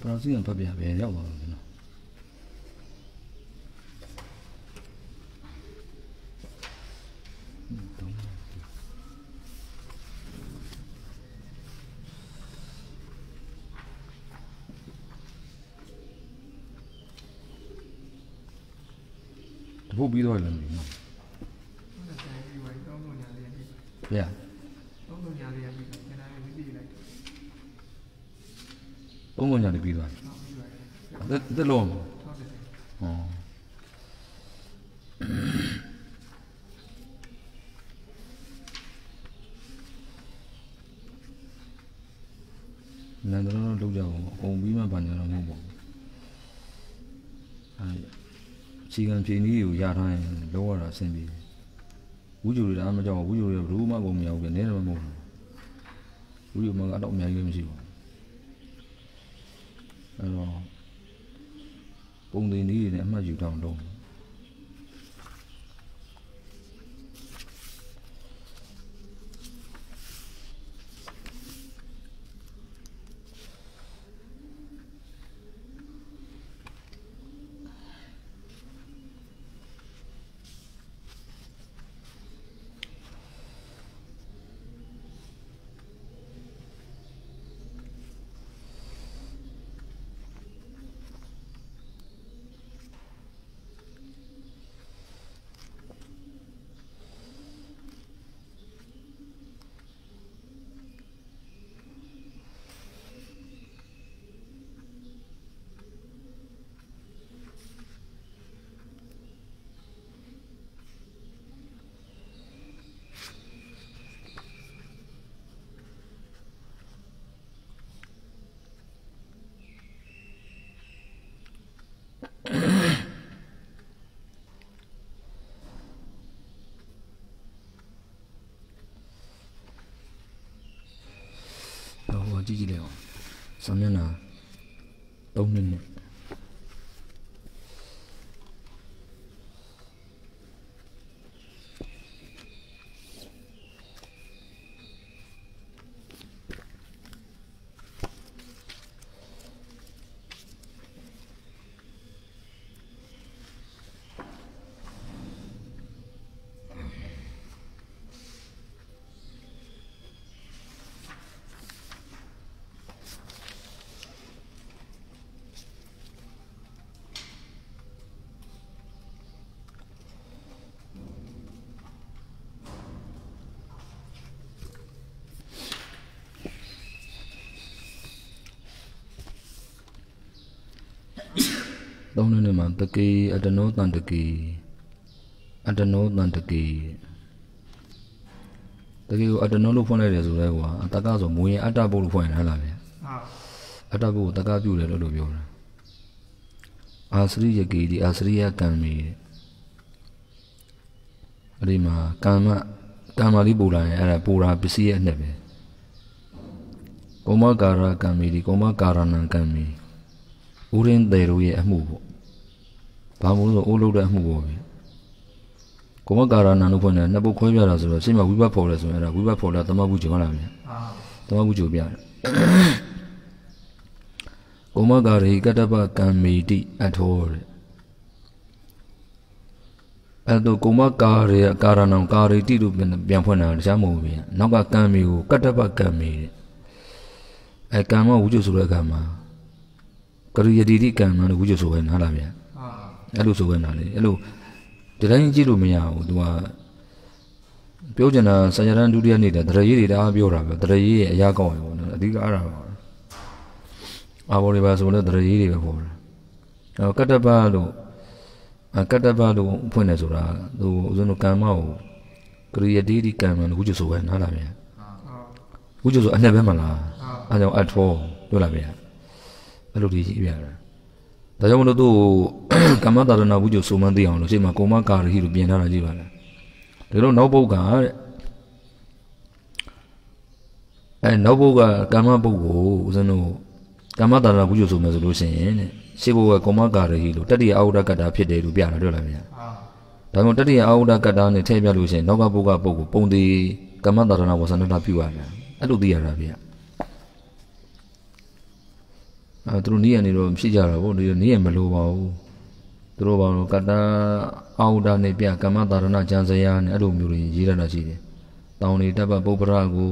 ပရာစီကဖတ်ပြပဲရောက်သွားတယ်သုံးပုံကြောင့်ပြီးသွားပြီတက်လုံးဟောနန္ဒရောလောက်ကြအောင်အုံပြီးမှဘာညာတော့မဟုတ်ပါဘူးအဲအခြေခံဖြင်းကြီးကိုရထားရင်လောရတာအဆင်ပြေတယ်ဝူးကျူတွေဒါမှမကြောက်ဝူးကျူတွေဘယ်သူမှကုန်မရဘူးပြနေတယ်မဟုတ်ဘူးဝူးကျူမှာကတော့အများကြီးမရှိဘူးအဲတော့ပုံသင်နည်းတွေနဲ့အမှတ်ယူတောင်းတော့ကြည့်ကြည့်လိုက်အောင်စာမျက်နှာ3မိနစ်မှာပကေအတနောတန်တကေအတနောတန်တကေတကေကိုအတနောလို့ဖွင့်လိုက်တယ်ဆိုတော့ကွာအတကဆိုမွေရင်အတ္တဘုတ်လို့ဖွင့်ရတယ်ဟုတ်လားဗျအတ္တဘုတ်ကိုတကပြုတယ်လို့လို့ပြောတာအာစရိယကေဒီအာစရိယကံမီအဲ့ဒီမှာကာမကာမလေးပူလာရင်အဲ့ဒါပူတာပစ္စည်းရဲ့အနှစ်ပဲကောမကာရကံမီဒီကောမကာရဏံကံမီဥရင်တေတို့ရဲ့အမှုပေါ့ဘာမို့လို့အိုးလုတဲ့အမှုပေါ်ပြီကိုမကာရဏနုဖွင့်တယ်နှစ်ပုတ်ခွဲပြတာဆိုတော့ရှင်းမဝိဘတ်ဖော်လဲဆိုရင်အဲ့ဒါဝိဘတ်ဖော်လာသမဘူးကျော်လာပြီသမဘူးကျော်ပြတယ်ကိုမကာရိကတ္တပကံမီတိအထောတဲ့အဲ့တော့ကိုမကာရိကာရဏံကာရိတိလို့ပြန်ဖွင့်တာတခြားမဟုတ်ဘူးနောက်ကကံမီကိုကတ္တပကံမီတဲ့အဲ့ကံမဝုကျုဆိုတဲ့ကံမှာကရိယတိတိကံမှာလို့ဝုကျုဆိုပဲနားလားဗျာအဲ့လိုဆိုခိုင်းတာလေအဲ့လိုဒီတိုင်းကြည့်လို့မရဘူး तू ကပြောချင်တာဆရာတန်းဒုတိယနေ့တည်းတရရေးတွေတအားပြောတာပဲတရရေးရဲ့အရာကောင်းရယ်ပေါ့နော်အဓိကအဲ့ဒါပါအာဘောတွေပါဆိုလို့တရရေးတွေပဲပေါ့လားအော်ကတ္တပလို့ကတ္တပလို့ဖွင့်တယ်ဆိုတာသူဥစဉ်တို့ကမ္မကိုကရိယတိတိကမ္မလို့ခုကျဆိုပဲနားလားဗျာခုကျဆိုအနှစ်ပဲမလားအဲကြောင့်အထောပြောလားဗျာအဲ့လိုဒီရေးပြရတယ်ဒါကြောင့်မလို့သူ့ကမ္မတာရဏဘူးကျိုစုံမသိအောင်လို့ရှေ့မှာကောမကာရဟိလို့ပြင်ထားတာကြည့်ပါလားဒါလို့နောက်ပုဂ္ဂတဲ့အဲနောက်ပုဂ္ဂကမ္မပုဂ္ဂိုလ်ဦးဇင်းတို့ကမ္မတာရဏဘူးကျိုစုံမယ်ဆိုလို့ရှိရင်တဲ့ရှေ့ဘုကကောမကာရဟိလို့တတ္တိယအာဟုဒကတ္တာဖြစ်တယ်လို့ပြတာတွေ့လားမလားဒါကြောင့်တတ္တိယအာဟုဒကတ္တာနဲ့ထည့်ပြလို့ရှိရင်နောက်ကပုဂ္ဂပုဂ္ဂိုလ်ပုံသေးကမ္မတာရဏဝဆန္ဒတာပြုရတယ်အဲ့လိုသိရတာဗျာအဲသူတို့နီးရနေတော့ဖြစ်ကြတာပေါ့ဒီနီးရမလိုပါဘူးသူတို့ဘာလို့ကတ္တာအာဝဒနဲ့ပြကမ္မတာရဏဉာဏ်စရာနဲ့အဲ့လိုမျိုးတွေရေးရတာရှိတယ်။တောင်တွေတပ်ပပုပ္ပရကို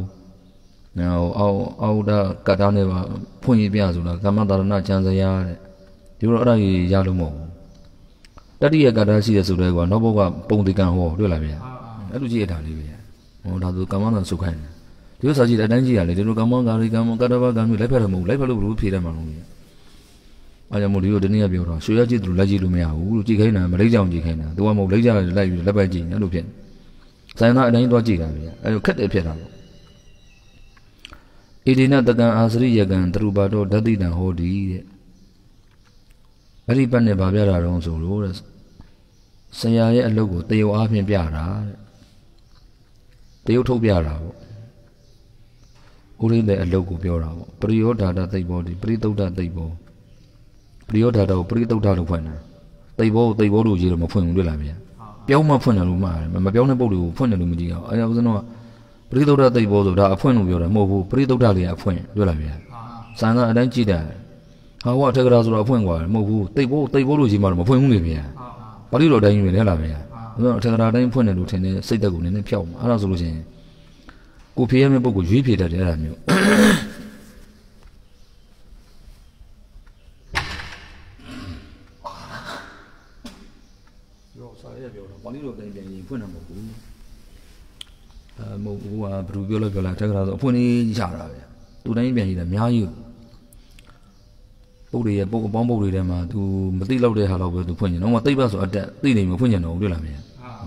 နော်အောက်အာဝဒကတ္တာနဲ့ပါဖွင့်ရေးပြဆိုတာကမ္မတာရဏဉာဏ်စရာတဲ့ဒီလိုအဲ့ဒါကြီးရလို့မဟုတ်ဘူး။တတိယကတ္တာရှိတယ်ဆိုတော့ကွာနောက်ဘုကပုံတိကံဟောတွေ့လားဗျာ။အဲ့လိုကြည့်ရတာလေးပဲ။ဟောဒါဆိုကမ္မတာစုခိုင်းတယ်ဒီလိုစာကြည့်တဲ့အတိုင်းကြည့်ရလေဒီလိုကမ္မောကာရီကမ္မောကတ္တဘာကံမျိုးလိုက်ဖက်တယ်မဟုတ်ဘူးလိုက်ဖက်လို့ဘလို့ဖြေတတ်မှာလို့အားကြောင့်မို့ဒီလိုဒီနေ့ကပြောတာရွှေရကြည့်သူလိုက်ကြည့်လို့မရဘူးလို့ကြည့်ခိုင်းတာမလိကြောင်ကြည့်ခိုင်းတာသူကမဟုတ်လိကြတယ်လိုက်ပြီးလက်ပတ်ကြည့်နေလို့ဖြစ်နေဆိုင်သားအတိုင်းသွားကြည့်တာဗျအဲလိုခက်တယ်ဖြစ်တာပေါ့ဣဒိနတကံအာစရိယကံတရူပါတော့ဓတိတံဟောတိတဲ့အဲ့ဒီပတ်နဲ့ဗာပြတာတော့ဆိုလို့တဲ့ဆရာရဲ့အလုပ်ကိုတေယောအားဖြင့်ပြတာတဲ့တေယောထုတ်ပြတာပေါ့ဥရိတဲ့အလုတ်ကိုပြောတာပေါ့ပရိယောဓာတာသိဘောဒီပရိသုဒ္ဓသိဘောပရိယောဓာတာကိုပရိသုဒ္ဓလို့ဖွင့်တာသိဘောကိုသိဘောလို့ရေးလို့မဖွင့်ဘူးတွေ့လားဗျာပြောင်းမှဖွင့်တယ်လို့မှားတယ်မပြောင်းတဲ့ပုံတွေကိုဖွင့်တယ်လို့မကြည့်အောင်အဲဒါဥစဉ်တော့ပရိသုဒ္ဓသိဘောဆိုတာအဖွင့်လို့ပြောတယ်မဟုတ်ဘူးပရိသုဒ္ဓလေးကအဖွင့်တွေ့လားဗျာစံကအတိုင်းကြည့်တယ်ဟာဝအထက်ကရာဆိုတော့အဖွင့်กว่าမဟုတ်ဘူးသိဘောသိဘောလို့ရေးမှတော့မဖွင့်ဘူးလေဗျာပါဠိတော်တိုင်းယူနေလားဗျာဥစဉ်တော့အထက်ကရာတိုင်းဖွင့်တယ်လို့ထင်တယ်စိတ်သက်ကိုနည်းနည်းဖြောက်မှာအဲဒါဆိုလို့ရှိရင်ကိုဖေးရမယ့်ပုံကိုရွေးဖြေတတ်တယ်အဲ့ဒါမျိုးရောစာရပြောတာပါဠိလိုပြန်ပြန်ရင်ဖွင့်တာမဟုတ်ဘူးအဲမဟုတ်ဘူးကဘယ်သူပြောလို့ပြောလာတက္ကရာဆိုအဖွင့်လေးရတာပဲသူတိုင်းပြန်ရင်လည်းအများကြီးပုတ်တွေရဲ့ပုတ်အပေါင်းပုတ်တွေထဲမှာ तू မသိလောက်တဲ့ဟာတော့ပဲ तू ဖွင့်နေတော့မသိပါဆိုအတက်သိနေမှာဖွင့်နေတော့တွေ့လားမင်း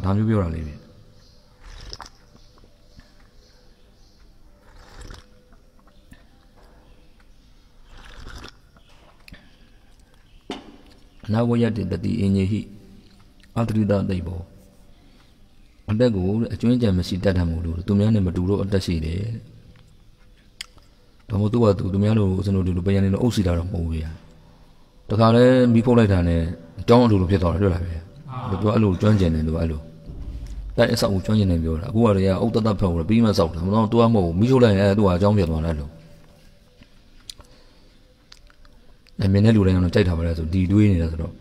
ဒါမျိုးပြောတာလေးပဲနာဝယတ္တတိအင်ကြီးဟိအတရိဒသိဘောအတက်ကိုအကျွင်းကြံမရှိတတ်တယ်မို့လို့သူများနဲ့မတူတော့အတက်ရှိတယ်တော်မသူကသူသူများလို့ကျွန်တော်တို့လိုပယံနေလို့အုပ်စီတာတော့မဟုတ်ဘူးရတခါလဲမိဖုတ်လိုက်တာနဲ့အကြောင်းအလိုလိုဖြစ်သွားတာတွေ့လားဗျာသူကအဲ့လိုကျွမ်းကျင်တယ်သူကအဲ့လိုတိုက်အဆောက်ကိုကျွမ်းကျင်တယ်ပြောတာအခုကတော့ရအုတ်တတ်ဖက်ကိုပြီးမှဆောက်တာမတော်သူကမဟုတ်ဘူးမိထုတ်လိုက်ရင်အဲ့သူကအကြောင်းဖြစ်သွားတယ်လို့အမြင်နဲ့လူတိုင်းအောင်ကြိုက်တာပါလဲဆိုဒီတွေးနေတာဆိုတော့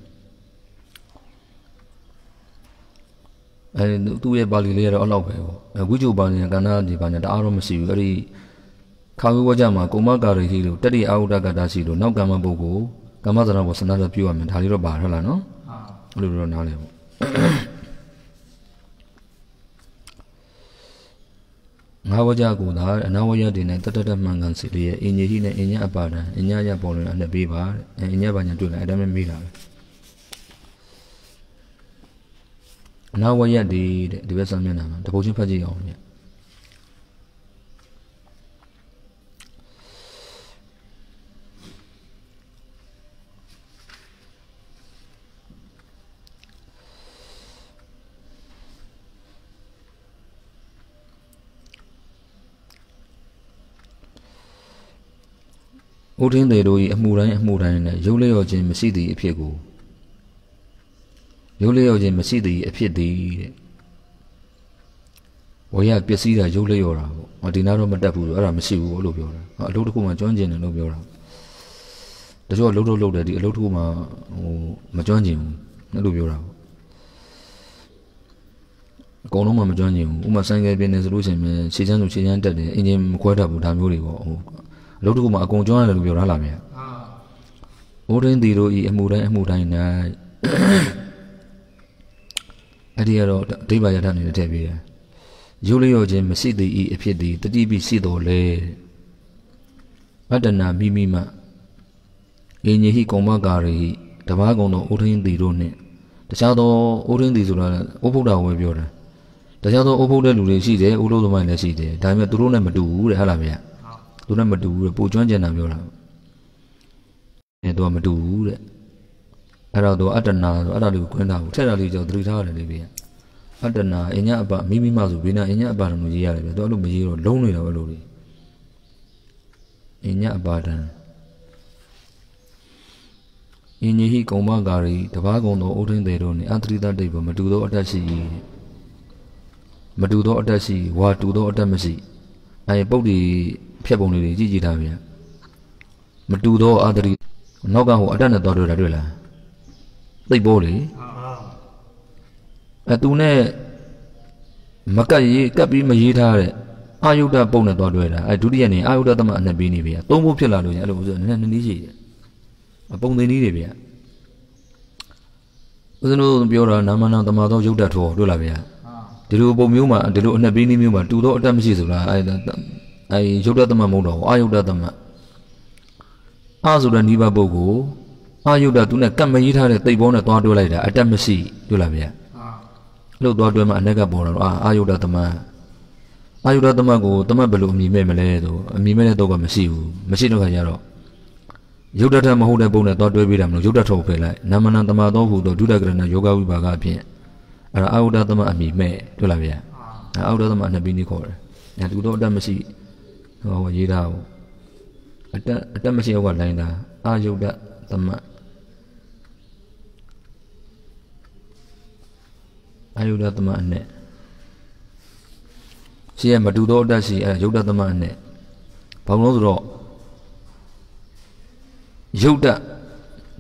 အဲသူ့ရဲ့ပါဠိလေးကတော့အဲ့လောက်ပဲပေါ့အဲဝိဇုပါဠိနဲ့ကန္နာဒီပါဠိတအားတော့မရှိဘူးအဲ့ဒီခါဝေဝကြမှာကုမကာရိဟိလို့တတိအာဟုဒကတာရှိလို့နောက်ကမ္မပုဂ္ဂိုလ်ကမ္မသရဘောစန္ဒပြုရမယ်ဒါလေးတော့ပါထွက်လာနော်အဲ့လိုတော့နားလဲပေါ့ငါးဝကြကိုသာအနာဝရတွေနဲ့တတတမှန်ကန်စီတွေရဲ့အင်ကြီးကြီးနဲ့အင်ညအပါဒံအင်ညရပေါ်လွင်အနှစ်ပေးပါတဲ့အင်ညပါညာတွေ့လာအဲ့ဒါမှမေးတာပဲအနာဝရတွေတဲ့ဒီဘက်ဆမ်းမျက်နှာမှာတပုတ်ချင်းဖတ်ကြည့်အောင်မြတ်။ဦးထင်းသေးတို့၏အမှုတိုင်းအမှုတိုင်းနဲ့ရုပ်လျော့ခြင်းမရှိသည့်အဖြစ်ကိုရုပ်လျော့ခြင်းမရှိသည့်အဖြစ်သည်တဲ့။ဝေယပစ္စည်းတာရုပ်လျော့တာပေါ့။ဟောဒီနာတော့မတက်ဘူးဆိုအဲ့ဒါမရှိဘူးလို့ပြောတာ။ဟောအလုပ်တစ်ခုမှကျွမ်းကျင်တယ်လို့ပြောတာ။တချို့ကလှုပ်လို့လှုပ်တယ်ဒီအလုပ်တစ်ခုမှဟိုမကျွမ်းကျင်ဘူး။လို့ပြောတာပေါ့။အကုန်လုံးမှမကျွမ်းကျင်ဘူးဥမာဆိုင်ကယ်ပြင်နေဆိုလို့ရှိရင်ခြေချမ်းဆိုခြေချမ်းတက်တယ်အင်ဂျင်မခွဲတတ်ဘူးဒါမျိုးတွေပေါ့ဟိုအလုပ်တစ်ခုမှာအကုန်ကျွမ်းရတယ်လို့ပြောထားလားမြတ်ဩရင်းတီတို့ဤအမှုတိုင်းအမှုတိုင်း၌အဲ့ဒီကတော့ဒိဗ္ဗယထာနေထည့်ပေးတယ်ရုပ်လျော့ခြင်းမရှိသည်ဤအဖြစ်သည်တတိပိရှိတော်လေဗတ္တနာမိမိမှအင်ကြီးဟိကုံမကာရီတဘာကုံတော်ဩထင်းတီတို့နှင့်တခြားသောဩထင်းတီဆိုတာဩဗုဒ္ဓဝင်ပြောတာတခြားသောဩဗုဒ္ဓလူတွေရှိတယ်ဩလို့သမိုင်းလည်းရှိတယ်ဒါပေမဲ့သူတို့နဲ့မတူဘူးတဲ့ဟုတ်လားဗျာသူနဲ့မတူဘူးတဲ့ပိုကျွမ်းကျင်တာပြောတာအဲသူကမတူဘူးတဲ့အဲ့တော့သူအတ္တနာဆိုအဲ့ဒါလေးကိုခွင်းတာဘူးထက်တာလေးကြောင့်သတိထားရတယ်လေးပဲအတ္တနာအညအပမိမိမဆိုဘေးနာအညအပတံကိုရေးရတယ်ပြသူအဲ့လိုမရေးတော့လုံးနေတာပဲလို့လေအညအပတံအင်းကြီးဟိကုံမကာရီတဘာကုံသောဥထင်းသေးတို့နှင့်အတ္တိတတိဘမတူသောအတ္တရှိ၏မတူသောအတ္တရှိဝါတူသောအတ္တမရှိအဲပုတ်ဒီဖြတ်ပုံလေးတွေကြည့်ကြည့်ထားဗျမတူသောအာတရီနောက်ကဟိုအတက်နဲ့သွားတွေ့တာတွေ့လားသိပ်ပေါ်လေအဲသူနဲ့မကတ်ရေးကတ်ပြီးမရေးထားတဲ့အာယုဒပုံနဲ့သွားတွေ့တာအဲဒုတိယနေ့အာယုဒသမအနှစ်ပြီးနေပြီသုံးဖို့ဖြစ်လာလို့ညာအဲ့လိုဆိုနည်းနည်းနည်းရှိတယ်အပုံသိနည်းတွေဗျဦးဇင်းတို့ပြောတာနာမနာတမသောယုတ်တတ်ထောတွေ့လားဗျဒီလိုပုံမျိုးမှာဒီလိုအနှစ်ပြီးနည်းမျိုးမှာတူသောအတက်မရှိဆိုတာအဲအဲဒီယုတ်တသမတ်မဟုတ်တော့ဘူးအာယုတ်တသမတ်အာဆိုတဲ့နိဗ္ဗာန်ပုဂ္ဂိုလ်အာယုတ်တသူနဲ့ကတ်မရေးထားတဲ့တိတ်ဘောနဲ့သွားတွဲလိုက်တာအတက်မရှိတွေ့လားဗျာအဲ့လိုသွားတွဲမှအနက်ကပေါ်တော့အာအာယုတ်တသမတ်အာယုဒသမတ်ကိုတမတ်ဘယ်လိုအမိမဲ့မလဲဆိုအမိမဲ့တဲ့တော့ကမရှိဘူးမရှိတော့ခါကျတော့ယုဒ္ဓထမဟုတ်တဲ့ပုံနဲ့သွားတွဲပေးတာမလို့ယုဒ္ဓထောဖယ်လိုက်နာမနံတမတော်ဟူသောဒုဒကရဏယောဂဝိပါကအဖြစ်အဲ့ဒါအာယုဒသမတ်အမိမဲ့တွေ့လားဗျာအာယုဒသမတ်နှစ်ပြီးနေခေါ်တယ်အဲသူတော့အတတ်မရှိဘူးဟောရေးထားဘူးအတက်အတက်မရှိတော့ကလိုင်းတာအာယုဒ္ဒသမတ်အာယုဒ္ဒသမတ်နဲ့ရှိရမတူတော့အတက်ရှိအဲယုဒ္ဒသမတ်နဲ့ဘာလို့ဆိုတော့ယုဒ္ဒ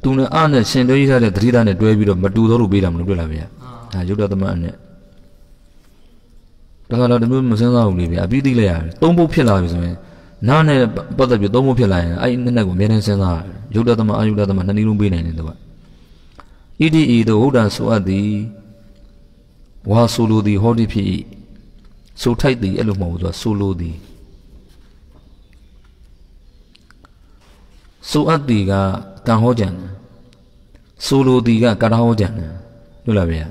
သူနဲ့အနဲ့ရှင်တွဲရတဲ့သတိသားနဲ့တွဲပြီးတော့မတူတော့လို့ပေးတာမလို့တွေ့လားဗျာအာယုဒ္ဒသမတ်နဲ့ဒါကတော့ဒီလိုမစင်းစားဘူးလေဗျာအပြီးသိလိုက်ရတယ်သုံးဖို့ဖြစ်လာပြီဆိုရင်နားနဲ့ပတ်သက်ပြီးသုံးဖို့ဖြစ်လာရင်အဲ့ဒီနှစ်နှစ်ကိုအများနဲ့စဉ်းစားရတယ်ယုတ်တသမအယုတ်တသမနှစ်နည်းလုံးပေးနိုင်တယ်သူကဣတိဤသို့ဟုတ်တာဆိုအပ်သည်ဝါဆိုလိုသည်ဟောတိဖြစ်၏ဆိုထိုက်သည်အဲ့လိုမဟုတ်ဘူးသူကဆိုလိုသည်ဆိုအပ်သည်ကတန်ဟောကြံဆိုလိုသည်ကကတာဟောကြံလို့လားဗျာ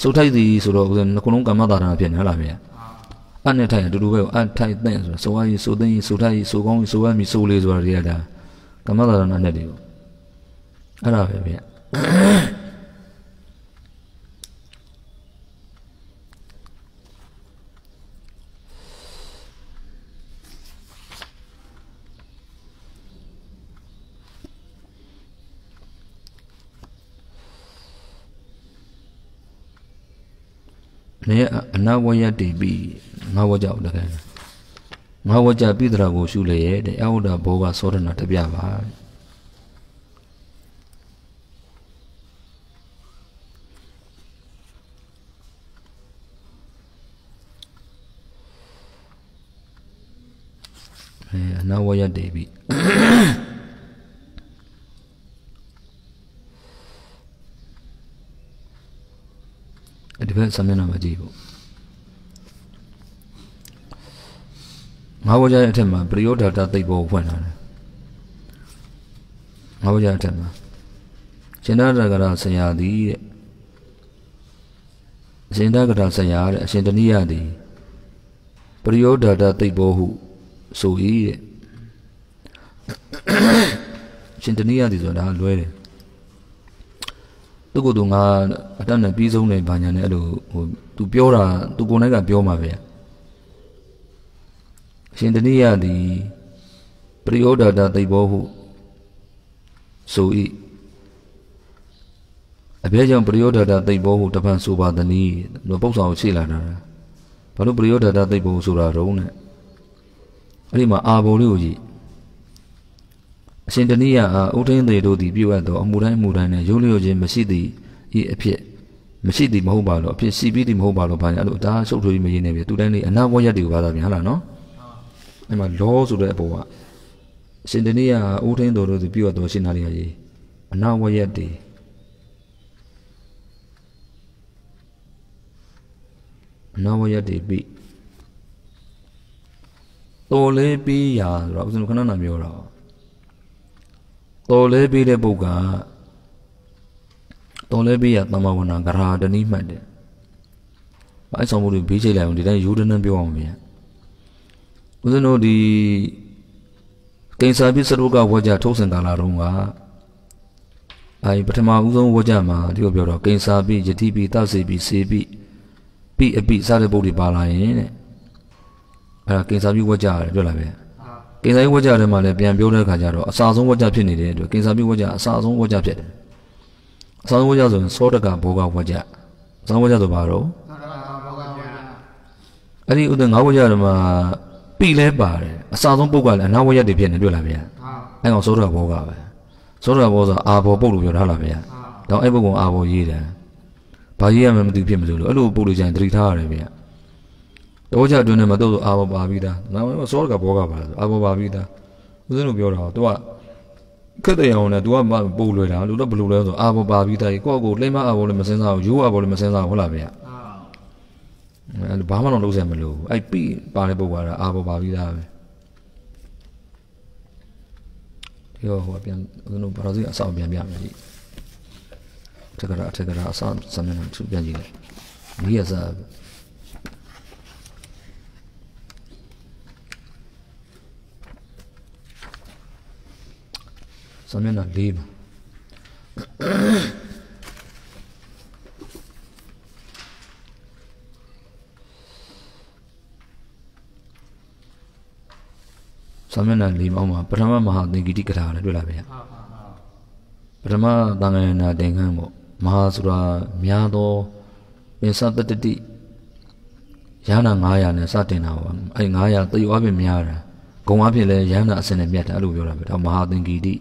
ဆိုထိုက်သည်ဆိုတော့ဦးဇင်းနှခုလုံးကမ္မတာရဏဖြစ်နေဟုတ်လားဗျာအနဲ့ထိုင်အတူတူပဲအထိုင်သင့်ဆိုတာဆိုဝါရီဆိုသိန်းရီဆိုထားရီဆိုကောင်းရီဆိုဝမ်းမီဆိုလေးဆိုတာတွေကဒါကမ္မသာရဏနဲ့တည်းပေါ့အဲ့ဒါပဲဗျနေအနာဝယတ္တိပိငါဝကြဥဒကံငါဝကြပိတရာကိုရှုလျက်တဲ့အဝဒဘောကသောဒနာတပြပါအဲအနာဝရတေပြီဒီဘက်ဆမျက်နှာမှာကြည့်ဖို့ငါးဘောကြတဲ့အထက်မှာပရိယောဒါတာသိပ်ဘောဖွင့်ထားတယ်ငါးဘောကြအထက်မှာရှင်သာတကရာဆရာသည်တဲ့ရှင်သာကရာဆရာတဲ့အရှင်တဏိယသည်ပရိယောဒါတာသိပ်ဘောဟုဆို၏တဲ့ရှင်တဏိယသည်ဆိုတာလွဲတယ်သူကတူငါအတတ်နဲ့ပြီးဆုံးတယ်ဘာညာနဲ့အဲ့လိုဟိုသူပြောတာသူကိုယ်တိုင်ကပြောမှာပဲရှင်တဏိယသည်ပရိယောဒတာသိဘောဟုဆို၏အဘဲကြောင့်ပရိယောဒတာသိဘောဟုတပန်ဆိုပါသည်လို့ပု္ပ္ပာကိုရှေ့လာတာဘာလို့ပရိယောဒတာသိဘောဆိုတာတုံးနဲ့အဲ့ဒီမှာအာဘုံလေးကိုကြည့်အရှင်တဏိယအာဥထင်းသေးတို့သည်ပြုတ်အပ်သောအမှုတိုင်းအမှုတိုင်းနဲ့ရုံးလျော်ခြင်းမရှိသည့်ဤအဖြစ်မရှိသည်မဟုတ်ပါလို့အဖြစ်ရှိပြီးသည်မဟုတ်ပါလို့ဘာလဲအဲ့လိုဒါရှုပ်ထွေးပြီးမရင်းနေပြီသူတိုင်းလေးအနာဘောရက်တွေကိုဘာသာပြန်ဟလားနော်အဲ့မှာ law ဆိုတဲ့အပေါ်ကရှင်တနည်းအားဦးထင်းတော်တို့သူပြုတ်တော်ရှင်နာရီရေအနာဝရက်တည်အနာဝရက်တည်ပြီတော်လေးပြီးရာဆိုတော့ဦးဇင်းခဏနာပြောတော့တော်လေးပြီးတဲ့ပုဂ္ဂိုလ်ကတော်လေးပြီးရာတမ္မာဝနာဂရာတဏိမှတ်တယ်။ဘာအဆောင်မှုတွေဘေးချိတ်လိုက်အောင်ဒီတိုင်းယူဒနံပြောအောင်မြန်။ဦးဇင်းတို့ဒီကိဉ္စာပြစရုပ်ကဝါကြထုတ်စင်ကာလာတုန်းကအဲဒီပထမဦးဆုံးဝါကြမှာဒီလိုပြောတော့ကိဉ္စာပြယတိပြသစီပြစေပြပိအပိစတဲ့ပုဒ်တွေပါလာရင်တဲ့အဲဒါကိဉ္စာပြဝါကြရတယ်ပြောလာပဲကိဉ္စာပြဝါကြထဲမှာလည်းပြန်ပြောတဲ့အခါကျတော့အစာဆုံးဝါကြဖြစ်နေတဲ့အတွက်ကိဉ္စာပြဝါကြအစာဆုံးဝါကြဖြစ်တယ်အစာဆုံးဝါကြဆိုရင်သောတကဘောကဝါကြအစာဝါကြဆိုပါတော့အဲ့ဒီဥဒ္ဒငါးဝါကြထဲမှာပြီလဲပါတယ်အစာဆုံးပုတ်ကလည်းအနာဝရက်တွေဖြစ်နေတွေ့လားဗျာအဲ့ကောင်စိုးရဘောကပဲစိုးရဘောဆိုအာဘောပုတ်လို့ပြောထားလားဗျာတော့အဲ့ပုတ်ကအာဘောရေးတယ်ဘာရေးရမှမသိဖြစ်မလို့လို့အဲ့လိုပုတ်လို့ကျရင်တတိထားရတယ်ဗျာတော့ကြအတွင်းထဲမှာတော့အာဘောပါပြီးသားနာမည်ကစိုးရကဘောကပါလားအာဘောပါပြီးသားဦးဇင်းတို့ပြောတာတော့ခက်တဲ့အောင်နဲ့ तू ကပို့လွယ်တာလို့တော့ဘလို့လဲဆိုအာဘောပါပြီးသားကြီးကိုယ့်အကိုလိမ့်မအာဘောလည်းမစင်းစားဘူးရိုးအာဘောလည်းမစင်းစားဘူးဟုတ်လားဗျာဘာမှတော့လုံးစံမလို့အဲ့ပြီးပါတဲ့ပုဂ္ဂိုလ်ကအာဘောပါပြီးသားပဲဒီတော့ဟိုပြန်ဦးဇင်းတို့ဘာသာစကားအဆောင်ပြန်ပြမယ်ကြည့်တက္ကရာတက္ကရာအဆောင်စာမျက်နှာသူပြန်ကြည့်လိုက်မိရစားစာမျက်နှာ၄ပါစာမျက်နှာ၄ပေါင်းမှာပထမမဟာသင်္ကိတိကထာလည်းတွေ့လာပြီပထမသံဃာနာသင်္ကန်းပေါ့မဟာဆိုတာများသောပင်စတတတိရဟနာ900နဲ့စတင်တာပေါ့အဲ့900တယောအပြင်များတာဂုံအပြင်လည်းရဟနာအစင်နဲ့မြတ်တယ်အဲ့လိုပြောတာပဲဒါမဟာသင်္ကိတိ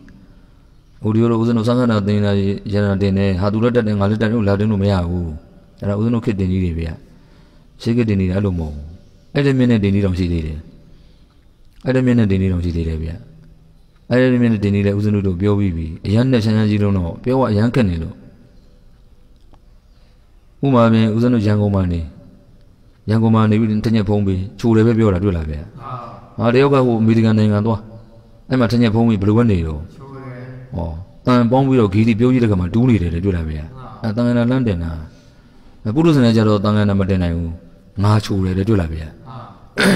ဦးဒီလိုဦးဇင်းတို့စာမျက်နှာသင်္ကန်းရဟနာတင်တယ်ဟာသူလက်တက်တယ်ငါလက်တက်လို့လာတင်လို့မရဘူးအဲ့ဒါဦးဇင်းတို့ခေတ်တင်ကြီးတွေပဲရှေးခေတ်တင်နေတာအဲ့လိုမဟုတ်ဘူးအဲ့ဒီမြင့်တဲ့တင်ကြီးတောင်ရှိသေးတယ်အဲ့ဒါမျက်နဲ့တင်နေတော့ရှိသေးတယ်ဗျအဲ့ဒါမျက်နဲ့တင်နေလဲဦးဇနုတို့ပြောပြီးပြီအရန်နဲ့ရှမ်းရှမ်းကြီးလုံးတော့ပြောကအရန်ခက်နေလို့ဥမာပြင်ဦးဇနုရန်ကုန်မှာနေရန်ကုန်မှာနေပြီးတညက်ဖုံးပြီးချိုတယ်ပဲပြောတာတွေ့လားဗျာဟာတယောက်ကဟိုအမေရိကန်နိုင်ငံသွားအဲ့မှာတညက်ဖုံးပြီးဘယ်လိုပဲနေတော့ချိုတယ်ဟောတန်ပေါင်းပြီးတော့ဂီတီပြောကြီးတဲ့ခါမှာတူးနေတယ်လေတွေ့လားဗျာအဲ့တန်ငနာလန်းတင်တာပုရုဇဏကြတော့တန်ငနာမတင်နိုင်ဘူးငါချိုတယ်လေတွေ့လားဗျာ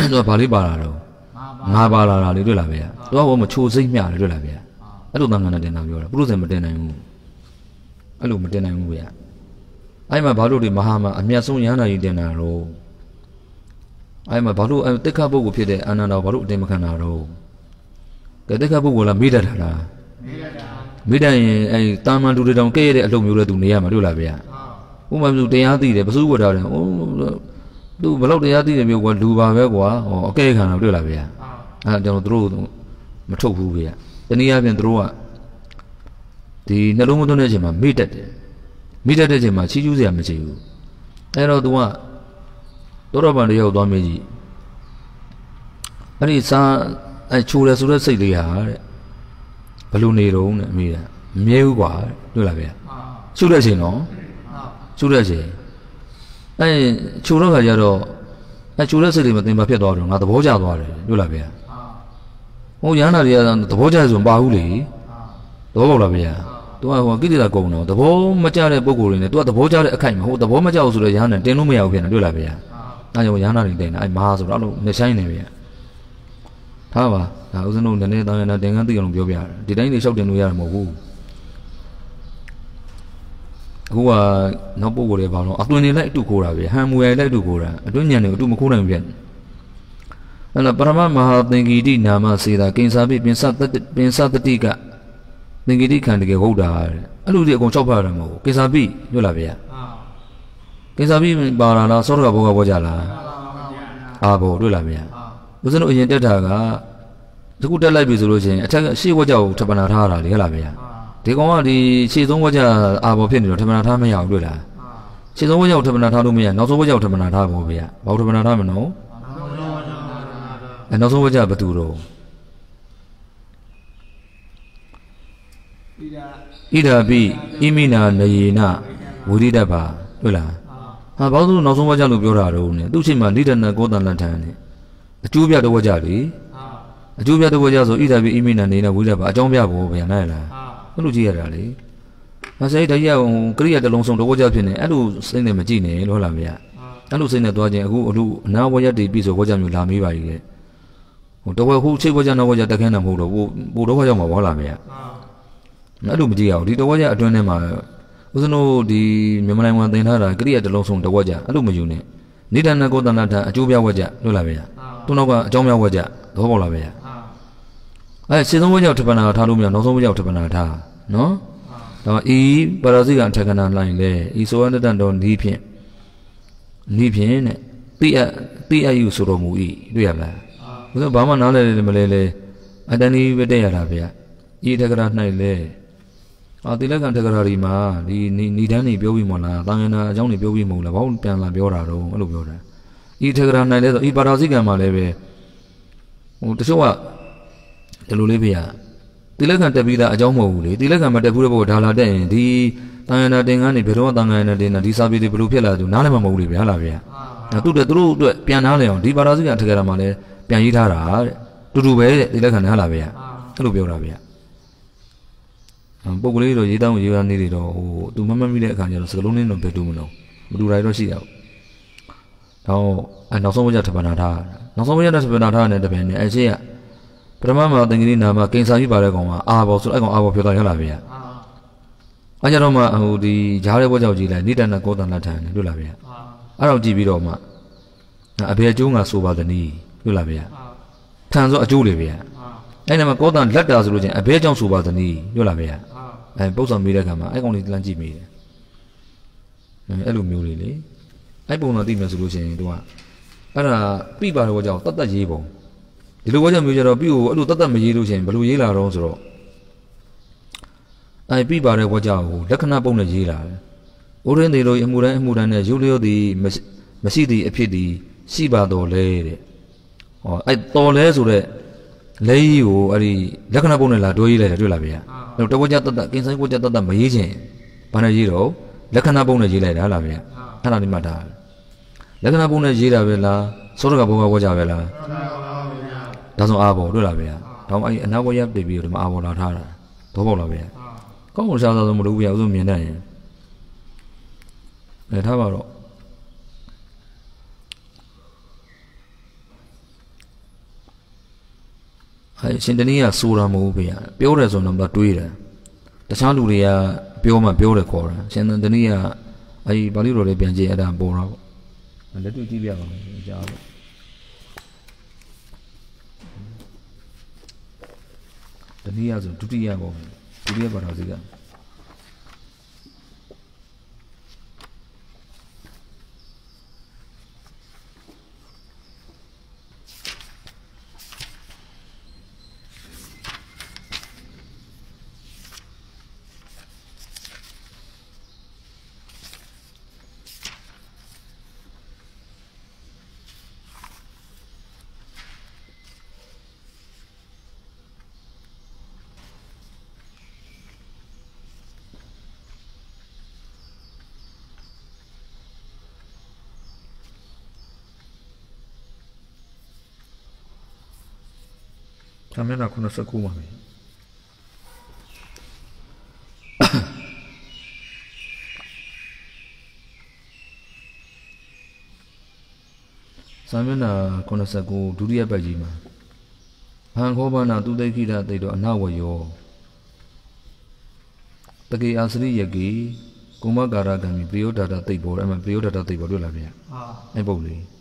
ဆိုတော့ဗာလေးပါတာတော့ငါပါလာတာလေးတွေ့လာပဲရသူကဘာမချိုစိတ်မျှလေးတွေ့လာပဲရအဲ့လိုတန်ခါနဲ့တင်တာပြောတာပုရုဇဉ်မတင်နိုင်ဘူးအဲ့လိုမတင်နိုင်ဘူးဗျအဲ့မှာဘာလို့ဒီမဟာမအမြတ်ဆုံးရဟန္တာကြီးတင်တာရောအဲ့မှာဘာလို့တိခတ်ပုဂ္ဂိုလ်ဖြစ်တဲ့အနန္တောဘာလို့အတင်မခံတာရောကဲတိခတ်ပုဂ္ဂိုလ်လားမိတတ်တာလားမိတတ်ရင်အဲ့တာမန်လူတွေတောင်ကဲ့ရတဲ့အလုပ်မျိုးလဲသူနေရမှာတွေ့လာပဲရဥမာမျိုးတရားသိတယ်ဘုစုဝတ်တာတယ်ဟိုသူဘလောက်တရားသိတယ်မျိုးကလူပါပဲကွာဟောအကဲခံတာတွေ့လာပဲရအဲ့ဒါကျွန်တော်တို့တို့မထုတ်ဘူးခင်ဗျတနည်းအားဖြင့်တို့ကဒီနှလုံးမသွင်းတဲ့အချိန်မှာမိတက်တယ်မိတက်တဲ့အချိန်မှာချီးကျူးစရာမရှိဘူးအဲ့တော့ तू ကသောတော်ပန်တယောက်သွားမြည်ကြီးအဲ့ဒီစားအချိုးလဲဆိုတဲ့စိတ်လေးဟာတဲ့ဘလို့နေတော့နဲ့အမိတယ်မမြဲဘူးကွာတွေ့လားဗျာချူတဲ့အချိန်နော်ချူတဲ့အချိန်အဲ့ချူတော့ခါကျတော့အဲ့ချူတဲ့စိတ်လေးမသိမဖြစ်သွားတော့ငါသဘောကျသွားတယ်တွေ့လားဗျာဟိုရဟန္တာတွေကသဘောကျတယ်ဆိုမပါဘူးလေသဘောပေါက်လားဗျာသူကဟိုကိလေသာကုန်တော့သဘောမကျတဲ့ပုံကိုယ်တွေနဲ့သူကသဘောကျတဲ့အခိုက်မှာဟိုသဘောမကျဘူးဆိုတော့ရဟန္တာတင်လို့မရဘူးဖြစ်နေတွေ့လားဗျာအဲ့ကြောင့်ရဟန္တာတွေတင်တာအဲ့မဟာဆိုတော့အဲ့လိုနေဆိုင်နေဗျာထားပါဒါဦးဇင်းတို့နည်းနည်းတောင်းရတာတင်ကန်းသိအောင်ပြောပြတာဒီတိုင်းတွေလျှောက်တင်လို့ရတယ်မဟုတ်ဘူးအခုကနောက်ပုံကိုယ်တွေဘာလို့အသွင်တွေလိုက်အတုခိုးတာဗျာဟန်မူရလိုက်အတုခိုးတာအတွင်းညံတွေကိုအတုမခိုးနိုင်ဘူးဗျာအဲ့တော့ပရမမဟာသင်္ကိတိနာမစေတာကိဉ္စာပိပင်စတပင်စတတိကသင်္ကိတိခံတကယ်ဟုတ်တာတဲ့အဲ့လိုဒီအကုန်၆ဖတ်ရမှာမဟုတ်ကိဉ္စာပိညွတ်လားဗျာကိဉ္စာပိပါလာလားစောတကဘောကဘောကြလားအာဘောတွေ့လားဗျာဦးဇင်းတို့အရင်တက်တာကတခုတက်လိုက်ပြီဆိုလို့ချင်းအထက်ရှေ့ဝကြောက်ထပနာထားတာလေဟဲ့လားဗျာဒီကောင်ကဒီရှေ့ဆုံးဝကြအာဘောဖြစ်နေတော့ထပနာထားမရဘူးတွေ့လားရှေ့ဆုံးဝကြောက်ထပနာထားလို့မရနောက်ဆုံးဝကြောက်ထပနာထားဘောဗျာဘောက်ထပနာထားမနော်အဲနောက်ဆုံးဝကြဘသူတော့ဣဒာပိဣမိနာနယေနဝိရိဒဘာဟုတ်လားဟာဘာလို့နောက်ဆုံးဝကြလို့ပြောတာတော့ ਨੇ သူ့ချိန်မှာနိဒနာကောတန်လန်ထန် ਨੇ အကျိုးပြတော့ဝကြလေအကျိုးပြတော့ဝကြဆိုဣဒာပိဣမိနာနယေနဝိရိဒဘာအကြောင်းပြဖို့ဗျာနိုင်လားဘယ်လိုကြည့်ရတာလေမဆိုင်တည်းရဟိုကရိယာတလုံးစုံတော့ကြဖြစ်နေအဲ့လိုစိတ်နဲ့မကြည့်နဲ့လို့ဟုတ်လားမရအဲ့လိုစိတ်နဲ့သွားခြင်းအခုအလူအနာဝရတ္တိပြီဆိုဟောကြမျိုးလာမေးပါကြီးလေဟိုတော့ဟိုစိတ်ဘောကြနောက်ဘောကြတခင်းတာမဟုတ်တော့ဟိုဟိုတော့ဘောကြမှာဘောလာမေရအဲ့လိုမကြည့်ရဘူးဒီတော့ဘောကြအတွင်းထဲမှာဦးဇနိုးဒီမြန်မာနိုင်ငံသင်ထားတာကရိယာတလုံးစုံတော့ဘောကြအဲ့လိုမယူနဲ့နိဒာနကောတနာထအကျိုးပြဘောကြလွတ်လာမေရသူနောက်ကအကြောင်းပြဘောကြသဘောပေါက်လာမေရအဲ့စေဆုံးဘောကြထပနာထားလို့မရနောက်ဆုံးဘောကြထပနာထားနော်ဒါဤပါရစီကထက္ကနာလိုင်းလေဤဆိုရတတန်တော်ဤဖြင့်ဤဖြင့်တဲ့တိအတိအယုဆိုတော်မူဤတွေ့ရမလားဘုရားဘာမှနားလည်တယ်မလဲလေအတဏီပဲတက်ရတာဗျာဤတက္ကရာ၌လဲအော်တိလကံတက္ကရာဒီမှာဒီဏိဒန်းနေပြောပြီးမလားတာငနာအကြောင်းနေပြောပြီးမဟုတ်လားဘာလို့ပြန်လာပြောတာတော့အဲ့လိုပြောတာဤတက္ကရာ၌လဲဆိုဤပါရာဇိကံမှာလဲပဲဟိုတချို့ကဒီလိုလေးဗျာတိလကံတက်ပြီးသားအကြောင်းမဟုတ်ဘူးလေတိလကံမတက်ဘူးတဲ့ဘုရားဒါလာတက်ရင်ဒီတာငနာတင်ကန်းနေဘယ်တော့မှတာငနာတင်တာဒီစာပေတွေဘယ်လိုဖြစ်လာသူနားလည်းမမဟုတ်ဘူးလေဗျာလားဗျာသူတို့သူတို့အတွက်ပြန်နားလဲအောင်ဒီပါရာဇိကံတက္ကရာမှာလဲပြန်ရေးထားတာတဲ့တူတူပဲတဲ့ဒီလက်ခံနဲ့ဟာလားဗျာအဲ့လိုပြောတာဗျာပုံကလေးတော့ရေးတောင်းရေးရနေတယ်တော့ဟိုသူမမမိတဲ့အခါကျတော့စကလုံးနဲ့တော့ဘယ်တူမလို့မတူတိုင်းတော့ရှိတာပေါ့တော့နောက်ဆုံးဘုရားထပ်ပနာထားနောက်ဆုံးဘုရားထပ်ပနာထားတဲ့တပင်နဲ့အရှိကပထမမှာတင်ကလေးနာမကိန်းစာပြပါတဲ့ကောင်ကအာဘောဆိုအဲ့ကောင်အာဘောပြောတာရလားဗျာအဲ့ကြတော့မှဟိုဒီဂျားရဲဘောကြောက်ကြည့်လိုက်နိတန်နဲ့ကောတန်လက်ထန်တွေ့လားဗျာအဲ့တော့ကြည့်ပြီးတော့မှအဘယ်ကျိုးငါဆိုပါသနည်းဟုတ်လားဗျာခံဆိုအကျိုးလေဗျာအဲ့ဒါမှာကောတန်လက်တာဆိုလို့ချင်းအဘဲကြောင့်ဆိုပါသနည်းဟုတ်လားဗျာအဲပုတ်ဆောင်ပေးတဲ့ခါမှာအဲ့ကောင်လေးလှမ်းကြည့်မိတယ်အဲ့လိုမျိုးလေးလေအဲ့ပုံတော့သိမယ်ဆိုလို့ချင်းတို့ကအဲ့ဒါပြပါတော့ကြောင့်တတ်တတ်ရေးပုံဒီလိုဘောကြောင့်မျိုးကြတော့ပြကိုအဲ့လိုတတ်တတ်မရေးလို့ချင်းဘယ်လိုရေးလာတော့ဆိုတော့အဲ့ပြပါတဲ့ဘောကြောင့်လက္ခဏာပုံနဲ့ရေးလာတယ်ဥရင်းတွေလိုအမှုတိုင်းအမှုတိုင်းနဲ့ရုပ်လျော်သည်မရှိသည့်အဖြစ်သည်ရှိပါတော်လဲတဲ့ဟောအဲ့တော်လဲဆိုတော့လဲကြီးကိုအဲ့ဒီလက္ခဏာပုံနဲ့လာတွဲရေးလိုက်တာတွေ့လားဗျာအဲ့တော့တဝကြတတ်ကင်းဆိုင်ကိုကြတတ်မရေးခြင်းဘာနဲ့ရေးတော့လက္ခဏာပုံနဲ့ရေးလိုက်တာလားဗျာအဲ့ဒါလေးမှတ်ထားလက္ခဏာပုံနဲ့ရေးတာပဲလားစောရကဘုံကဝကြပဲလားဒါဆိုအာဘောတွေ့လားဗျာဒါမှအဲ့အနာဘောရပြပြီးတော့ဒီမှာအာဘောလာထားတာသဘောပေါက်လားဗျာကောင်းအောင်ရှားစားဆုံးမလို့ဗျာဥစ္စာမြင်တတ်ရင်အဲထားပါတော့အဲရှင်တနည်းကဆိုတာမဟုတ်ဘူးဗျာပြောတယ်ဆိုတော့မတွေးတယ်တခြားလူတွေကပြောမှပြောတယ်ခေါ်တာရှင်တနည်းကအဲဒီဘာလို့တော့လဲပြန်ကြည့်အဲ့ဒါပေါ်တော့ပေါ့လက်တွေ့ကြည့်ပြပါမယ်ကြားပါတနည်းဆိုဒုတိယပေါ့ဒုတိယပါတော်စီက။ဆာမျက်နှာ89မှာပဲ။ဆာမျက်နှာ89ဒုတိယပတ်ကြီးမှာဟံခောဘာနာသူတိခိတာတိတော်အနဝယောတကေအာစရိယကေကုမကာရကံမီပရိယောဒါတာတိတ်ပေါ်အဲ့မှာပရိယောဒါတာတိတ်ပေါ်တွေ့လားဗျာ။အဲ့ပုံလေး။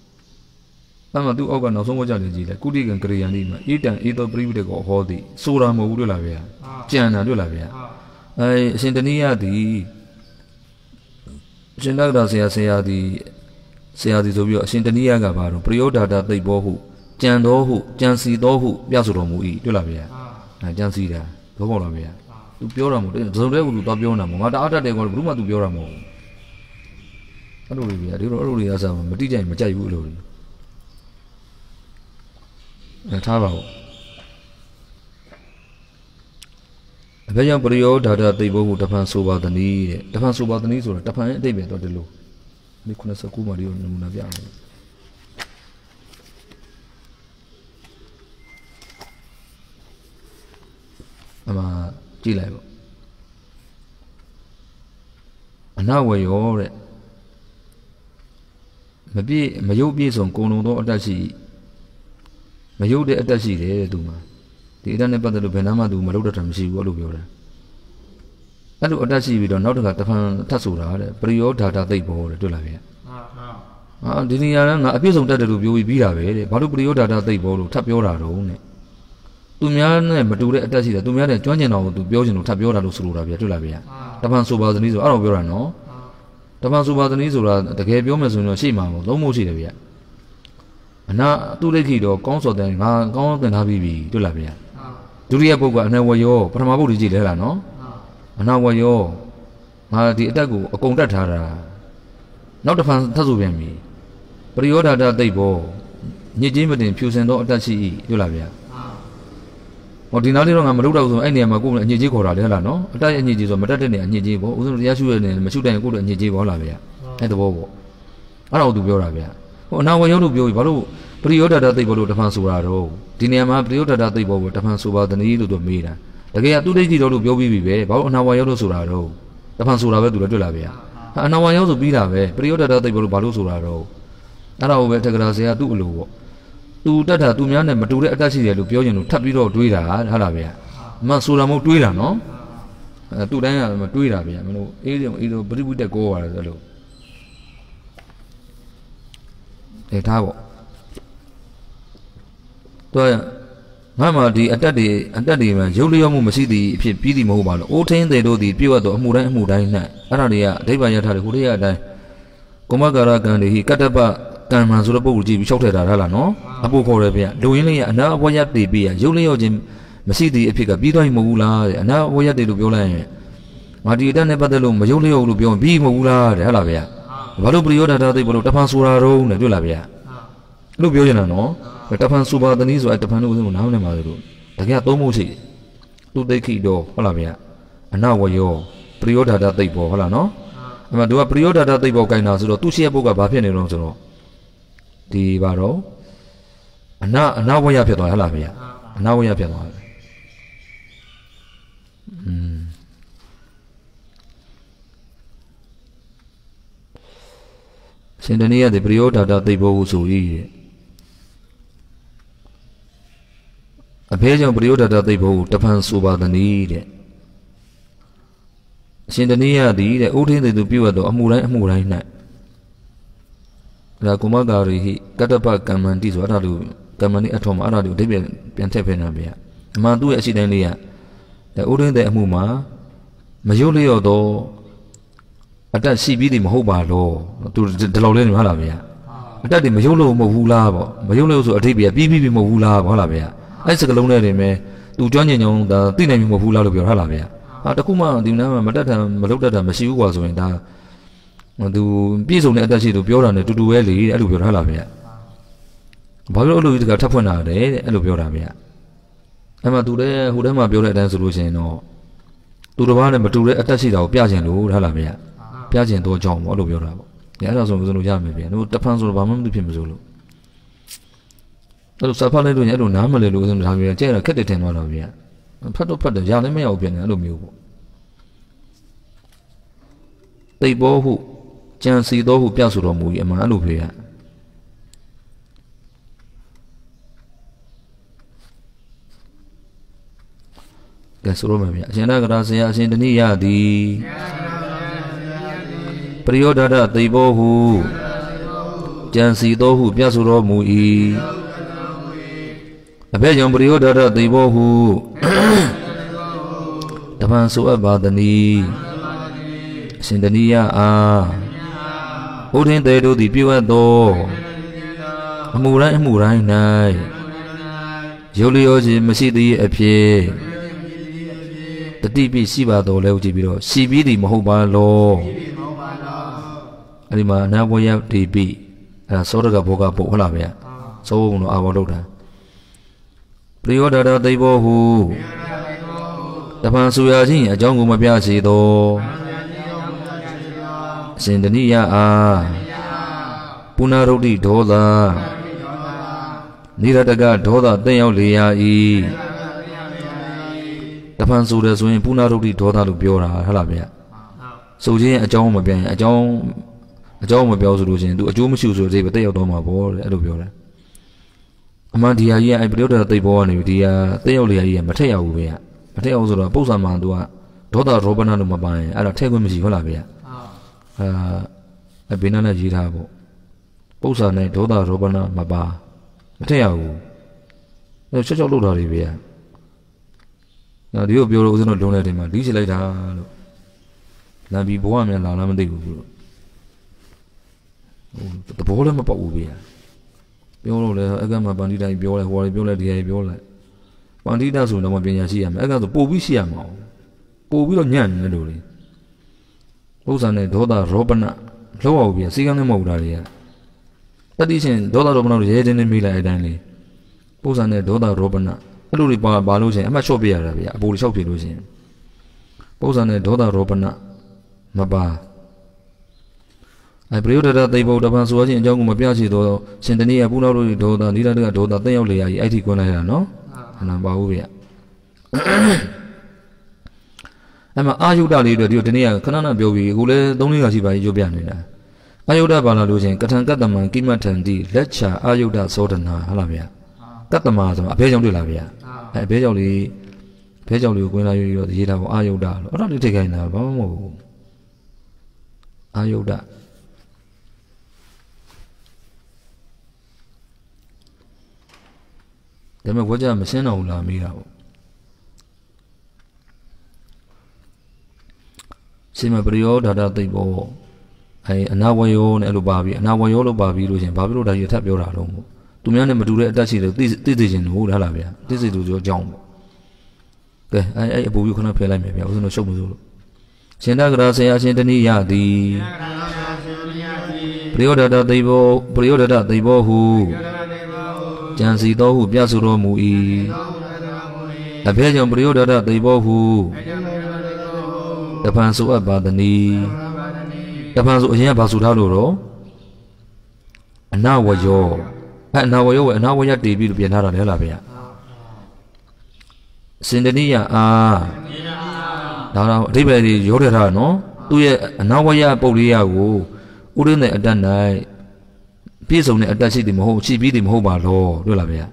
။တမသူအောက်ကနောက်ဆုံးဝါကြတယ်ကြည်လေကုတိကံကရိယံဒီမှာအေတံအေသောပရိဝိတကောဟောတိဆိုတာမဟုတ်ဘူးတွေ့လားဗျာ။ကြံတာတွေ့လားဗျာ။အဲအရှင်တဏိယသည်ရှင်လောက်တာဆရာဆရာသည်ဆရာသည်ဆိုပြီးတော့အရှင်တဏိယကဘာတော့ပရိယောဒါတာသိပ်ဘောဟုကြံတော်ဟုကြံစီတော်ဟုပြဆိုတော်မူ၏တွေ့လားဗျာ။အဲကြံစီတာသဘောပေါက်လားဗျာ။ तू ပြောတာမဟုတ်တဲ့ဇုံတဲ့ကို तू သွားပြောနေတာမဟုတ်ငါတအားတတ်တယ်ကောဘူးမှ तू ပြောတာမဟုတ်ဘူး။အဲ့လိုလေးဗျာဒီလိုအဲ့လိုလေးအစားမတိကြိုင်မကြိုက်ဘူးအဲ့လိုလေး။ထားပါဦးအဘယ်ကြောင့်ပရိယောဓာတာသိဖို့ကိုတဖန်ဆိုပါသနည်းတဲ့တဖန်ဆိုပါသနည်းဆိုတာတဖန်ရဲ့အတိတ်ပဲတော့ဒီလိုဒီ89မှာဒီလိုနမူနာပြအောင်အမကြည့်လိုက်ပေါ့အနာဝေယောတဲ့မပြည့်မရုပ်ပြည့်စုံကုံုံသောအတ္တရှိ၏မယုတ်တဲ့အတက်ရှိတယ်သူမှာဒီအတက်နဲ့ပတ်သက်လို့ဘယ်နှမ်းမှသူမလုပ်တတ်တာမရှိဘူးအဲ့လိုပြောတယ်အဲ့လိုအတက်ရှိပြီးတော့နောက်တစ်ခါတဖန်ထပ်ဆိုတာတဲ့ပရိယောဒါတာသိပ်ပေါ်တဲ့တွေ့လာပြန်ဟာဒီနေရာကငါအပြည့်စုံတတ်တယ်လို့ပြောပြီးပြီးတာပဲတဲ့ဘာလို့ပရိယောဒါတာသိပ်ပေါ်လို့ထပ်ပြောတာတော့နဲ့သူများနဲ့မတူတဲ့အတက်ရှိတယ်သူများနဲ့ကြွန့်ကျင်တော်ကိုသူပြောချင်လို့ထပ်ပြောတာလို့ဆိုလိုတာပြတွေ့လာပြန်တဖန်ဆိုပါသနည်းဆိုအဲ့တော့ပြောတာနော်တဖန်ဆိုပါသနည်းဆိုတာတကယ်ပြောမယ်ဆိုရင်တော့ရှိမှာမဟုတ်သုံးဖို့ရှိတယ်ဗျာအနာသူလိခိတော့ကောင်းစော်တဲ့ငါကောင်းသင်ထားပြီးပြီတွေ့လားဗျာဒုတိယပုဂ္ဂိုလ်အနဝယောပထမပုဂ္ဂိုလ်ကြီးလဲလားနော်အနာဝယောငါဒီအတက်ကိုအကုန်တက်ထားတာနောက်တစ်ဖန်ထပ်ဆိုပြန်ပြီပရိယောဓာတသိပ်ဘောညစ်ချင်းမတင်ဖြူစင်သောအတက်ရှိ၏တွေ့လားဗျာဟောဒီနောက်လေးတော့ငါမလုပ်တော့ဆိုအဲ့နေရာမှာကိုယ်အညစ်ကြီးခေါ်တာလေဟလားနော်အတက်အညစ်ကြီးဆိုမတက်တဲ့နေရာအညစ်ကြီးပေါ့ဥစဉ်တရားရှုရတဲ့နေရာမရှုတဲ့ကိုယ်တို့အညစ်ကြီးပေါ့လားဗျာအဲ့သဘောပေါ့အဲ့ဒါကိုသူပြောတာဗျာဟိုအနာဝယောလို့ပြောပြီးဘာလို့ပရိယောဒတာသိပ်ဘောလို့တဖန်ဆိုတာတော့ဒီနေရာမှာပရိယောဒတာသိပ်ဘောကိုတဖန်ဆိုပါသနည်းလို့သူမေးတာတကယ်ကသူတိတ်ကြီးတော်လို့ပြောပြီးပြီပဲဘာလို့အနာဝယောလို့ဆိုတာတော့တဖန်ဆိုတာပဲသူလည်းတွေ့လာဗျာအနာဝယောဆိုပြီးတာပဲပရိယောဒတာသိပ်ဘောလို့ဘာလို့ဆိုတာတော့အဲ့ဒါကိုပဲတက္ကရာဆရာသူ့အလိုပေါ့သူတတ်တာသူများနဲ့မတူတဲ့အတတ်ရှိတယ်လို့ပြောရင်လို့ထပ်ပြီးတော့တွေးတာဟုတ်လားဗျာအမှန်ဆိုတာမဟုတ်တွေးတာနော်အဲသူ့တိုင်းကတွေးတာဗျာမလို့အေးအေးတော့ပရိပုတ္တကောပါလို့ဆိုလို့ဒေတာပေါ့တော့ငါမှဒီအတက်တွေအတက်တွေမှာရုပ်လျော့မှုမရှိသည်အဖြစ်ပြီးသည်မဟုတ်ပါလို့အိုးထင်းတယ်တို့သည်ပြည့်ဝသောအမှုတိုင်းအမှုတိုင်း၌အဲ့ဒါတွေကအဓိပ္ပာယ်ရထားတယ်ဟိုတည်းကအတိုင်းကုမကာရကံတွေဟိကတ္တပကံမှန်ဆိုတဲ့ပုံကိုကြည့်ပြီးရှောက်ထည့်တာထားလားနော်အဖို့ခေါ်တယ်ဗျလူရင်းလေးကအနာအဘွားရတေပြီးရရုပ်လျော့ခြင်းမရှိသည်အဖြစ်ကပြီးသွားပြီမဟုတ်ဘူးလားတဲ့အနာအဘွားရတေလို့ပြောလိုက်ရင်ငါဒီအတက်နဲ့ပတ်သက်လို့မရုပ်လျော့ဘူးလို့ပြောရင်ပြီးမဟုတ်ဘူးလားတဲ့ဟုတ်လားဗျာဘာလို့ပရိယောဒတာသိဘလို့တဖန်ဆိုတာတော့နဲ့တွေ့လားဗျာလို့ပြောနေတာနော်တဖန်ဆိုပါတနည်းဆိုတာတဖန်လို့ဆိုတော့နားမလည်ပါဘူးလို့တကယ်သုံးဖို့ရှိသူသိခိတော့ဟုတ်လားဗျာအနဝယောပရိယောဒတာသိဘောဟုတ်လားနော်အမှသူကပရိယောဒတာသိဘောကင်တာဆိုတော့သူ့ရှိရပုတ်ကဘာဖြစ်နေလို့ဆိုတော့ဒီပါတော့အနအနဝယဖြစ်သွားဟုတ်လားဗျာအနဝယဖြစ်သွားတယ်อืมရှင်တနည်းရတဲ့ပရိယောဒါတာသိဖို့ဆို၏တဲ့အဖေကြောင့်ပရိယောဒါတာသိဖို့တဖန်ဆိုပါသနည်းတဲ့အရှင်တနည်းရသည်တဲ့ဥထင်းသိသူပြုတ်တော်အမှုတိုင်းအမှုတိုင်း၌ဒါကုမတာရိဟိကတ္တပကမ္မန္တိဆိုအဲ့ဒါလိုကမ္မန္တိအထောမှာအဲ့ဒါလိုအဓိပ္ပာယ်ပြန်ထည့်ဖေးနေပါဗျာအမှန်သူ့ရဲ့အရှိတိုင်းလေးရတဲ့ဥထင်းတဲ့အမှုမှာမရုပ်လျော့သောအတက်ရှိပြီးတယ်မဟုတ်ပါလို့သူဒီလောက်လဲနေဟုတ်လားဗျာအတက်တွေမယုံလို့မဟုတ်ဘူးလားပေါ့မယုံလို့ဆိုအထိပ်ပြပြီးပြီးပြီးမဟုတ်ဘူးလားဟုတ်လားဗျာအဲ့စကလုံးထဲနေမယ်သူကြွညင်ညုံဒါသိနိုင်မှာမဟုတ်ဘူးလားလို့ပြောဟုတ်လားဗျာဟာတခုမှဒီနားမှာမတက်တာမလုတ်တက်တာမရှိဘူးကွာဆိုရင်ဒါသူပြည့်စုံတဲ့အတက်ရှိသူပြောတာနဲ့တူတူပဲလေအဲ့လိုပြောတာဟုတ်လားဗျာဘာလို့အဲ့လိုဒီကထပ်ဖွင့်လာတယ်တဲ့အဲ့လိုပြောတာဗျာအဲ့မှာသူလည်းဟိုထဲမှာပြောတဲ့အတိုင်းဆိုလို့ရှိရင်တော့သူတစ်ပါးနဲ့မတူတဲ့အတက်ရှိတာကိုပြချင်လို့ဟုတ်လားဗျာပြကျင်တော့ကြောင်းပေါ့အဲ့လိုပြောတာပေါ့။အဲ့ဒါဆိုမစိုးလို့ရမယ်ပြန်။တို့တဖန်ဆိုတော့ဘာမှမသိဖြစ်မစိုးလို့။အဲ့လိုစဖတ်လိုက်လို့ညအဲ့လိုနားမလဲလို့ဆိုတော့ဒါပြန်ကျဲတော့ခက်တယ်ထင်သွားတော့ပြန်။ဖတ်တော့ဖတ်တယ်ရလည်းမရဘူးပြန်တယ်အဲ့လိုမျိုးပေါ့။သိဘောဟုကြံစီတော်ဟုပြဆိုတော်မူ၏အမှန်အဲ့လိုပြောရ။ကဲဆိုရမယ်ဗျာအရှင်ရကရာဆရာအရှင်တဏိယသည်ပရိယောဒဒသိဘောဟုကြံစီတော်ဟုပြဆိုတော်မူ၏အဘဲကြောင့်ပရိယောဒဒသိဘောဟုတမန်ဆိုအပ်ပါသည်အရှင်တဏိယအားဥဒင်းတေတို့သည်ပြုအပ်သောအမှုတိုင်းအမှုတိုင်း၌ရုပ်လျောခြင်းမရှိသည့်အဖြစ်တတိပိရှိပါတော်လဲဟုကြည့်ပြီးတော့ရှိပြီးသည်မဟုတ်ပါလောအဲ့ဒီမှာနာဘောယတိပိအဲသောရကဘောကပို့ဟုတ်လားဗျာသောဘုံတော့အာဘောလောက်တာပရိယောဒတာသိဘောဟုတဖန်ဆူရာချင်းအကြောင်းကိုမပြစေတော်အစဉ်တဏိယအားပုဏ္ဏရုတ်တိဒေါသနိရတကဒေါသတင့်ရောက်လေရာဤတဖန်ဆိုတယ်ဆိုရင်ပုဏ္ဏရုတ်တိဒေါသလို့ပြောတာဟုတ်လားဗျာဆိုခြင်းအကြောင်းမပြန်ရင်အကြောင်းအကြောင်းမပြောဆိုလို့ချင်းသူအကျိုးမရှိဘူးဆိုတော့ဒီပဲတက်ရောက်တော့မှာပေါ့တဲ့အဲ့လိုပြောတယ်အမှန်ဒီဟာကြီးကအဲ့ပရိယောဒတာတိတ်ဘောကနေဒီဟာတက်ရောက်လေဟာကြီးကမထက်ရောက်ဘူးပဲမထက်ရောက်ဆိုတော့ပု္ပ္ပာမန်သူကဒေါသရောပနာလို့မပိုင်အဲ့ဒါထည့်ခွင့်မရှိဟုတ်လားဗျာအာအဘိနာနဲ့ရေးထားပေါ့ပု္ပ္ပာနဲ့ဒေါသရောပနာမပါမထက်ရောက်ဘူးအဲ့ချက်ချက်လုပ်တာတွေဗျာနော်ဒီကိုပြောလို့ဦးဇင်းတို့လုံးလိုက်တယ်မှာလီးချလိုက်တာလို့လမ်းပြီးဘဝမြန်လာလားမသိဘူးလို့သဘောလည်းမပေါက်ဘူးဗျာပြောတော့လေအကမပန္တိတိုင်းပြောလဲဟိုကပြောလဲဒီကပြောလဲပန္တိတဆိုတော့မှပညာရှိရမယ်အကဆိုပို့ပြီးရှိရမှာပို့ပြီးတော့ညံ့နေလို့လေပု္ပ္ပာနဲ့ဒေါသရောပနလောက်အောင်ဗျာစီကံလည်းမဟုတ်တာလေတတိရှင်ဒေါသရောပနကိုရဲတင်းနေမိလိုက်အတိုင်းလေပု္ပ္ပာနဲ့ဒေါသရောပနအဲ့လိုတွေပါပါလို့ရှင်အမှတ်လျှော့ပြရတာဗျာအပေါ်လျှော့ပြလို့ရှင်ပု္ပ္ပာနဲ့ဒေါသရောပနမပါအဲပရိယုဒ္ဒသိဗ္ဗုဒ္ဓဘာဆိုရခြင်းအကြောင်းကိုမပြချေတော့ရှင်တနည်းအပူနောက်လို့ဒေါသနိဒတကဒေါသတက်ရောက်လေရာကြီးအဲ့ဒီကွန်းလိုက်တာနော်အနံပါဘူးဗျအဲ့မှာအာယုဒ္ဒလေးတွေဒီတနည်းခဏခဏပြောပြီးအခုလဲ၃လေးကရှိပါကြီးရုပ်ပြနေတာအာယုဒ္ဒပါလာလို့ချင်းကထံကတ္တမံကိမထံတိလက်ချာအာယုဒ္ဒသောဒနာဟုတ်လားဗျကတ္တမဆိုတာအဘဲကြောင့်တွေ့လားဗျအဲအဘဲကြောင့်လေးဘဲကြောင့်လေးကိုကွင်းလာပြီးတော့ရေးတာပေါ့အာယုဒ္ဒလို့အဲ့ဒါလေးထိခိုင်းတာဘာမှမဟုတ်ဘူးအာယုဒ္ဒဒါပေမဲ့ဝါကြမရှင်းတော့ဘူးလားမေးတာပေါ့စေမပရိယောဓာတသိဘောအဲအနာဝယောနဲ့အဲ့လိုပါပြီးအနာဝယောလို့ပါပြီးလို့ရှင်ဘာဖြစ်လို့ဒါရထပ်ပြောတာလုံးပေါ့သူများနဲ့မတူတဲ့အတက်ရှိတယ်သိသိသိချင်းလို့ဟုတ်လားဗျာသိသိသူကြောကြောင်းပေါ့ကဲအဲအဲအပူကြီးခဏဖယ်လိုက်မယ်ဗျာဦးဇင်းတို့ရှုပ်မှုစို့လို့ရှင်တကရာဆရာရှင်တဏိယသည်ပရိယောဓာတသိဘောပရိယောဓာတသိဘောဟုပရိယောဓာကြံစီတော်ဟုပြဆိုတော်မူ၏တဖဲကြောင့်ပရိယောဒတသိဘောဟုတဖန်ဆိုအပ်ပါသည်တဖန်ဆိုအရင်ကဘာဆိုထားလို့တော့အနဝယော အနဝယောဝအနဝယတေပြီလို့ပြန်ထားတာလဲလားဗျာစင်တနိယအာဒါတော့အဓိပ္ပာယ်ကြီးရောထထားတာနော် သူ့ရဲ့အနဝယပုတ်ရိယကိုဥရင်းတဲ့အတတ်၌ပြည့်စုံတဲ့အတ္တရှိတယ်မဟုတ်ရှိပြီးတယ်မဟုတ်ပါလောတွေ့လားဗျာ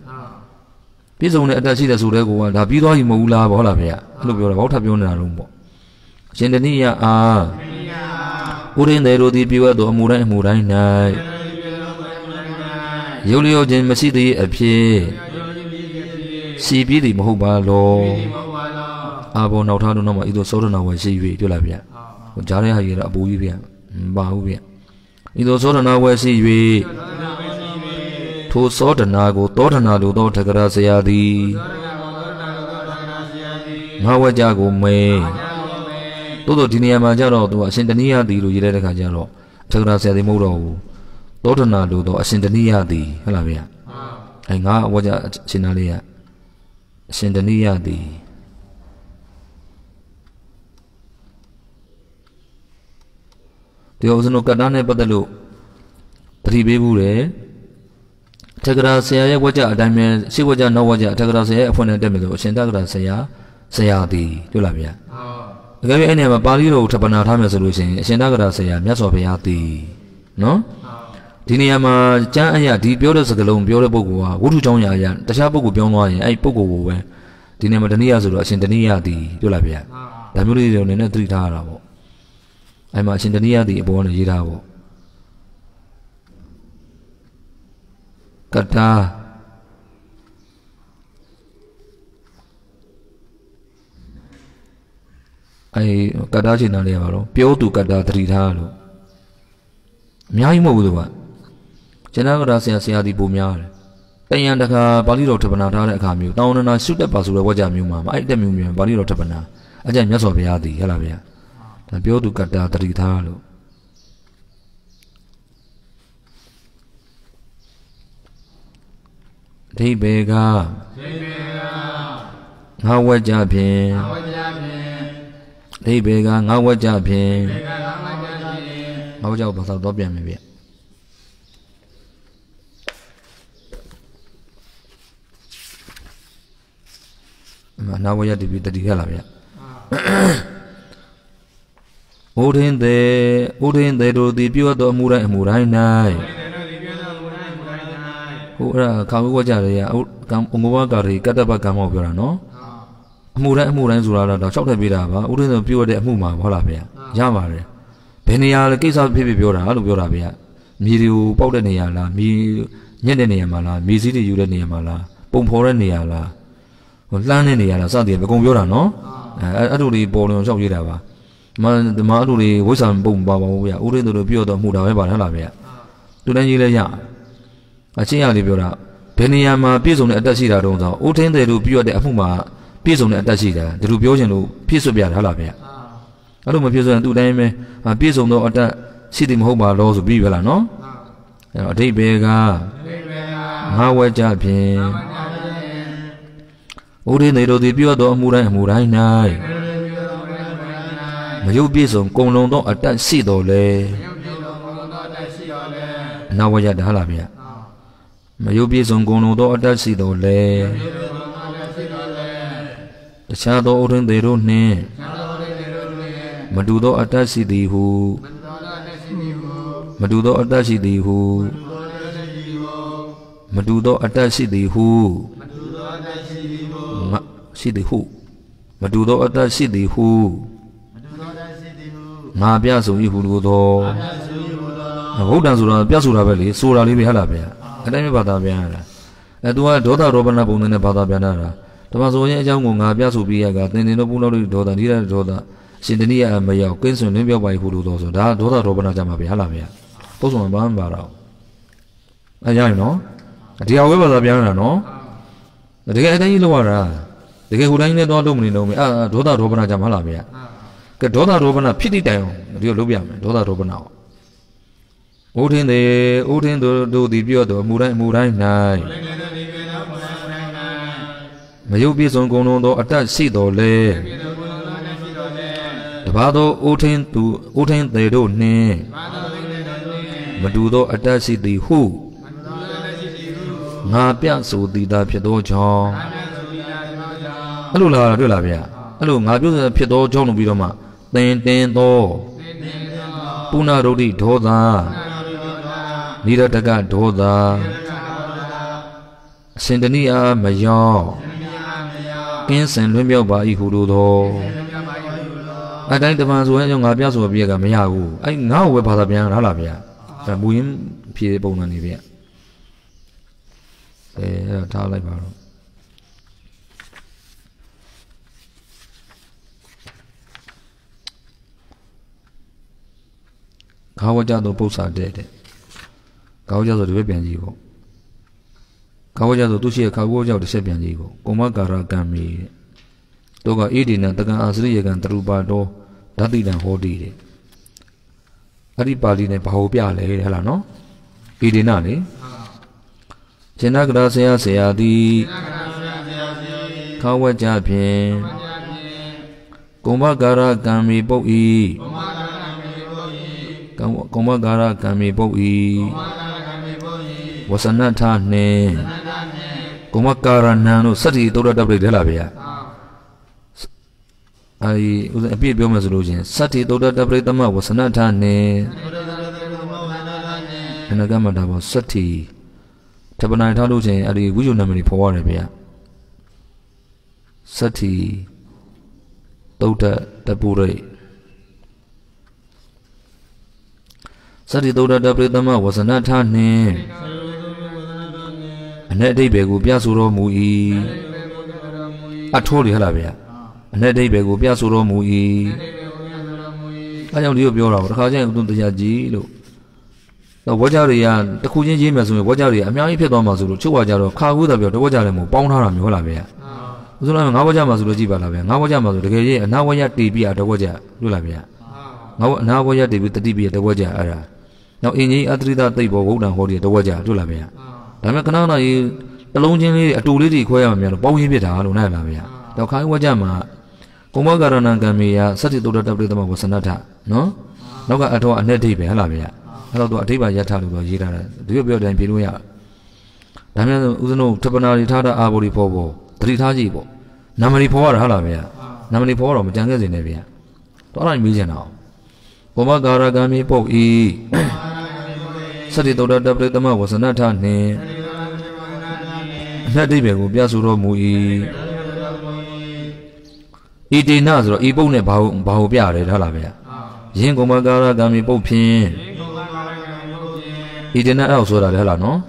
ပြည့်စုံတဲ့အတ္တရှိတယ်ဆိုတဲ့ကောဒါပြီးသွားပြီမဟုတ်ဘူးလားဗောလားဗျာအဲ့လိုပြောတာဘောက်ထပ်ပြောနေတာလုံးပေါ့ရှင်တဏိယအာဥရင်းတယ်တို့ဒီပြဝတ်တော်အမှုတိုင်းအမှုတိုင်း၌ရုပ်လျော့ခြင်းမရှိသည့်အဖြစ်ရှိပြီးသည်မဟုတ်ပါလောအာဘောနောက်ထားတို့နောက်မှာဤသို့သောဒနာဝယ်ရှိ၍တွေ့လားဗျာကြားရရရအပူကြီးဗျာမပါဘူးဗျာဤသို့သောဒနာဝယ်ရှိ၍ထိုသောဒနာကိုသောဒနာလိုသောထကရာဆရာသည်ငါဝကြကိုမဲသို့တော့ဒီနေရာမှာကြတော့သူကအရှင်တဏှိယသည်လို့ရေးတဲ့အခါကျတော့ထကရာဆရာသည်မဟုတ်တော့ဘူးသောဒနာလိုသောအရှင်တဏှိယသည်ဟုတ်လားဗျာအဲငါဝကြအရှင်သားလေးကအရှင်တဏှိယသည်ဒီဥစဉ်တို့ကတ္တနဲ့ပတ်သက်လို့သတိပေးဘူးတယ်ထက်ကရာဆရာရဲ့ဝကြအတိုင်းပဲရှေ့ဝကြနောက်ဝကြထက်ကရာဆရာရဲ့အဖွင့်နဲ့တက်မယ်ဆိုအရှင်ထက်ကရာဆရာဆရာသည်တွေ့လားဗျာတကယ်ပဲအဲ့နေရာမှာပါဠိတော်ကိုထပ်ပနာထားမယ်ဆိုလို့ရှိရင်အရှင်ထက်ကရာဆရာမြတ်စွာဘုရားသည်နော်ဒီနေရာမှာကျမ်းအရာဒီပြောတဲ့စကားလုံးပြောတဲ့ပုဂ္ဂိုလ်ဟာဝိထုချောင်းရာအရာတခြားပုဂ္ဂိုလ်ပြောင်းသွားရင်အဲ့ပုဂ္ဂိုလ်ကိုပဲဒီနေရာမှာတဏှိယဆိုတော့အရှင်တဏှိယသည်တွေ့လားဗျာဒါမျိုးလေးတွေနည်းနည်းသတိထားရတာပေါ့အဲ့မှာအရှင်တတိယတိအပေါ်ကနေရေးထားပေါ့ကတာအဲကတာရှင်နာလေးပါတော့ပြောသူကတာတတိထားလို့အများကြီးမဟုတ်ဘူးသူကကျန်တော်ကတာဆရာဆရာတိပုံများတယ်တယံတခါပါဠိတော်ထပနာထားတဲ့အခါမျိုးတောင်းနနာရှုတတ်ပါဆိုတဲ့ဝါကြမျိုးမှာအဲ့တက်မျိုးမြန်ပါဠိတော်ထပနာအကြံမြတ်စွာဘုရားသည်ဟဲ့လားဗျာဒါပြောသူကတ္တာတတိသာလို့အဓိပ္ပာယ်ကငါဝက်ကြဖြင့်အဓိပ္ပာယ်ကငါဝက်ကြဖြင့်ငါဝက်ကြဘာသာတော့ပြန်မယ်ဗျအမနာဝရတပိတတိခဲ့လားဗျာ။ဥထင်းသည်ဥထင်းသည်တို့သည်ပြုအပ်သောအမှုတိုင်းအမှုတိုင်း၌ဟိုအဲ့ဒါကာဝေဝကြရေအုတ်ကံငောဝကာရီကတ္တပကံမောပြောတာနော်။အမှုတိုင်းအမှုတိုင်းဆိုတာတော့၆ထပ်ပေးတာပါ။ဥထင်းသည်ပြုအပ်တဲ့အမှုမှာဟုတ်လားဗျာ။ရပါတယ်။ဘယ်နေရာလဲကိစ္စဖြစ်ဖြစ်ပြောတာလို့ပြောတာဗျာ။မြေတွေကိုပေါက်တဲ့နေရာလားမြေညက်တဲ့နေရာမှာလားမြေစည်းတွေယူတဲ့နေရာမှာလားပုံဖော်တဲ့နေရာလားဟိုလှမ်းတဲ့နေရာလားစသည်ပဲအကုန်ပြောတာနော်အဲအဲ့လိုတွေပေါ်လွင်လျှောက်ရေးတာပါမဓမ္မအလိုတွေဝိဇ္ဇာမပုံမပါပါဘူးဗျာဥရိသူတို့ပြောတော့မှုတာပဲပါလားလားဗျာသူတန်းကြီးလည်းရအချင်းရလေးပြောတာဘယ်နေရာမှာပြည့်စုံတဲ့အတက်ရှိတာတုံးဆိုအိုးထင်းတယ်လို့ပြောတဲ့အမှုမှာပြည့်စုံတဲ့အတက်ရှိတာဒီလိုပြောချင်လို့ပြည့်စုံပြတာလားဗျာအဲ့လိုမပြည့်စုံရင်သူတိုင်းပဲပြည့်စုံသောအတက်ရှိတယ်မဟုတ်ပါလို့ဆိုပြီးပဲလားနော်အဲ့တော့အဓိပ္ပာယ်ကငါဝဲကြဖြင့်ဥရိသူတို့ဒီပြောတော့အမှုတိုင်းအမှုတိုင်း၌မယုတ်ပြည့်စုံကုံလုံးသောအတတ်ရှိတော်လဲမယုတ်ပြည့်စုံကုံလုံးသောအတတ်ရှိတော်လဲအနာဝရဒါလားဗျာမယုတ်ပြည့်စုံကုံလုံးသောအတတ်ရှိတော်လဲတခြားသောဥဒင်းသေးတို့နှင့်မတူသောအတ္တရှိသည်ဟုမတူသောအတ္တရှိသည်ဟုမတူသောအတ္တရှိသည်ဟုမရှိသည်ဟုမတူသောအတ္တရှိသည်ဟုငါပြဆို၏ဟူလိုသောဗုဒ္ဓံဆိုတာပြဆိုတာပဲလေဆိုတာလေးပဲဟဟလားဗျာအဲ့တိုင်းပဲဘာသာပြန်ရတာအဲသူကဒေါသရောပဏပုံစံနဲ့ဘာသာပြန်ရတာတမန်ဆိုရင်အကြောင်းကိုငါပြဆိုပြီးရကသင်တင်တော့ပူလို့လို့ဒေါသဒီရဒေါသရှင်တဏိယအမရောက်ကင်းစွန်လင်းပြောပါဟူလိုသောဆိုဒါဒေါသရောပဏကြမှာပဲဟဟလားဗျာပုစုံဘာမှမပါတော့အဲရရင်နော်ဒီဟာဝဲဘာသာပြန်ရတာနော်တကယ်အတိုင်းကြီးလောက်ရတာတကယ်ဟိုတိုင်းနဲ့တော့လုပ်မနေတော့ဘူးအာဒေါသဒေါပဏကြမှာဟဟလားဗျာကဒေါသဒေါဘနာဖြစ်တည်တိုင်အောင်ဒီလိုလုပ်ပြမယ်ဒေါသဒေါဘနာကိုဥထင်းသည်ဥထင်းတို့သည်ပြောတော်မူတိုင်းမူတိုင်း၌မယုတ်ပြည့်စုံကုန်သောအတတ်ရှိတော်လဲတပါသောဥထင်းသူဥထင်းသည်တို့နှင့်မတူသောအတတ်ရှိသည်ဟုငါပြဆိုသည်သာ ဖြစ်သောကြောင့်အဲ့လိုလားတွေ့လားဗျအဲ့လိုငါပြောဆိုဖြစ်သောကြောင့်လို့ပြီးတော့မှသင်တင်သောပုဏ္ဏရုဒ္ဓိဒေါသနိရတကဒေါသအစဉ်တဏှာမယောကင်းစင်လွံ့မြောက်ပါ၏ဟုလိုသောအတိုင်းတပံဆိုရင်ကြောင့်ငါပြဆိုပြည့်ကမရဘူးအဲ့ငါ့ကိုပဲဘာသာပြန်လားလားဗျာမူရင်းဖြည့်ပုံစံနေဗျာအဲအဲ့ဒါထားလိုက်ပါတော့ခါဝကြသောပု္ပ္ပာတဲ့တဲ့ခါဝကြဆိုဒီဘက်ပြန်ကြည့်ပေါ့ခါဝကြဆိုသူရှိရခါဝကြောက်တစ်ချက်ပြန်ကြည့်ပေါ့ကုမကာရကံမီတဲ့တို့ကအေဒီနံတကံအာစရိယကံတရူပါတော်ဓာတိတံဟောတိတဲ့အဲ့ဒီပါဠိနဲ့ဘာဟုတ်ပြလဲဟဲ့လားနော်အေဒီနလေဇနကရာဆရာဆရာသည်ခါဝကြဖြင့်ကုမကာရကံမီပုတ်ဤကောမကာရကံမေပုတ်ဤဝဆနထနှင်ကောမကာရဏံတို့စတ္တိသုဒ္ဓတပ္ပိလဲလားဗျာအဲဒီဦးဇင်းအပြည့်ပြောမယ်ဆိုလို့ချင်းစတ္တိသုဒ္ဓတပ္ပိသမဝဆနထနှင်အနကမတာဘောစတ္တိထပ်ပနိုင်ထားလို့ချင်းအဲဒီဝိဇုဏမဏိဖော်ရတယ်ဗျာစတ္တိသုဒ္ဓတပ္ပိစတိသုဒ္ဓတပရိသမဝဇနထနှင့်အ내အတိဘယ်ကိုပြဆိုတော်မူ၏အထောလေဟလားဗျာအ내အတိဘယ်ကိုပြဆိုတော်မူ၏အဲကြောင့်ဒီလိုပြောတာပေါ့တခါကျရင်သူတရားကြည်လို့တော့ဝါကြတွေကတခုချင်းရေးမယ်ဆိုရင်ဝါကြတွေအများကြီးဖြစ်သွားမှာဆိုလို့ချုပ်ဝါကြတော့ခါကူးတာပြောတဝါကြလည်းမဟုတ်ပေါင်းထားတာမျိုးလားဗျာဥစ္စာငါးဝါကြမှာဆိုလို့ကြည်ပါလားဗျာငါးဝါကြမှာဆိုတကယ်ကြီးအနာဝါကြတေးပြတဝါကြလို့လားဗျာငါ့အနာဝါကြတေးပြတတိပြတဝါကြအဲ့ဒါနောက်အင်ကြီးအတ္တရိဒသိဘောဗုဒ္ဓံဟောဒီတဝက်ကြတွေ့လားဗျာဒါမဲ့ခဏခဏရေးတလုံးချင်းလေးအတူလေးတွေခွဲရမှာများတော့ပေါင်းရင်းဖြစ်တာလို့နားလားဗျာတော့ခိုင်းဝကြမှာကုမ္မကာရဏံကံမေယသတိတုဒ္ဒတပရိသမဝဆနတ္ထနော်နောက်ကအထောအနဲ့အဓိပ္ပာယ်ဟလားဗျာအဲ့တော့သူအဓိပ္ပာယ်ယထလို့ပြောရေးထားတယ်သူပြောပြောတိုင်းပြေလို့ရဒါမှမဟုတ်ဥစဉ်တို့ထပနာတွေထားတာအာဘော်တွေပေါ်ပေါ်သတိထားကြည့်ပေါ့နံပါတ်တွေပေါ်ရတာဟလားဗျာနံပါတ်တွေပေါ်တော့မကြံခဲ့စင်နဲ့ဗျာတော့အဲ့ဒါမျိုးကျင်တော့ကုမ္မကာရကံမေပုတ်ဤစတိတုဒ္ဒတပရိသမဝဆနထနှင့်အနှတ်အိဗေကိုပြဆိုတော်မူ၏ဤဒေနဆိုတော့ဤပုတ်နဲ့ဘာကိုဘာကိုပြရတယ်ထားလားဗျာယင်းကုမကာရကံမီပုတ်ဖြင့်ဤဒေနအောက်ဆိုတာလည်းဟလားနော်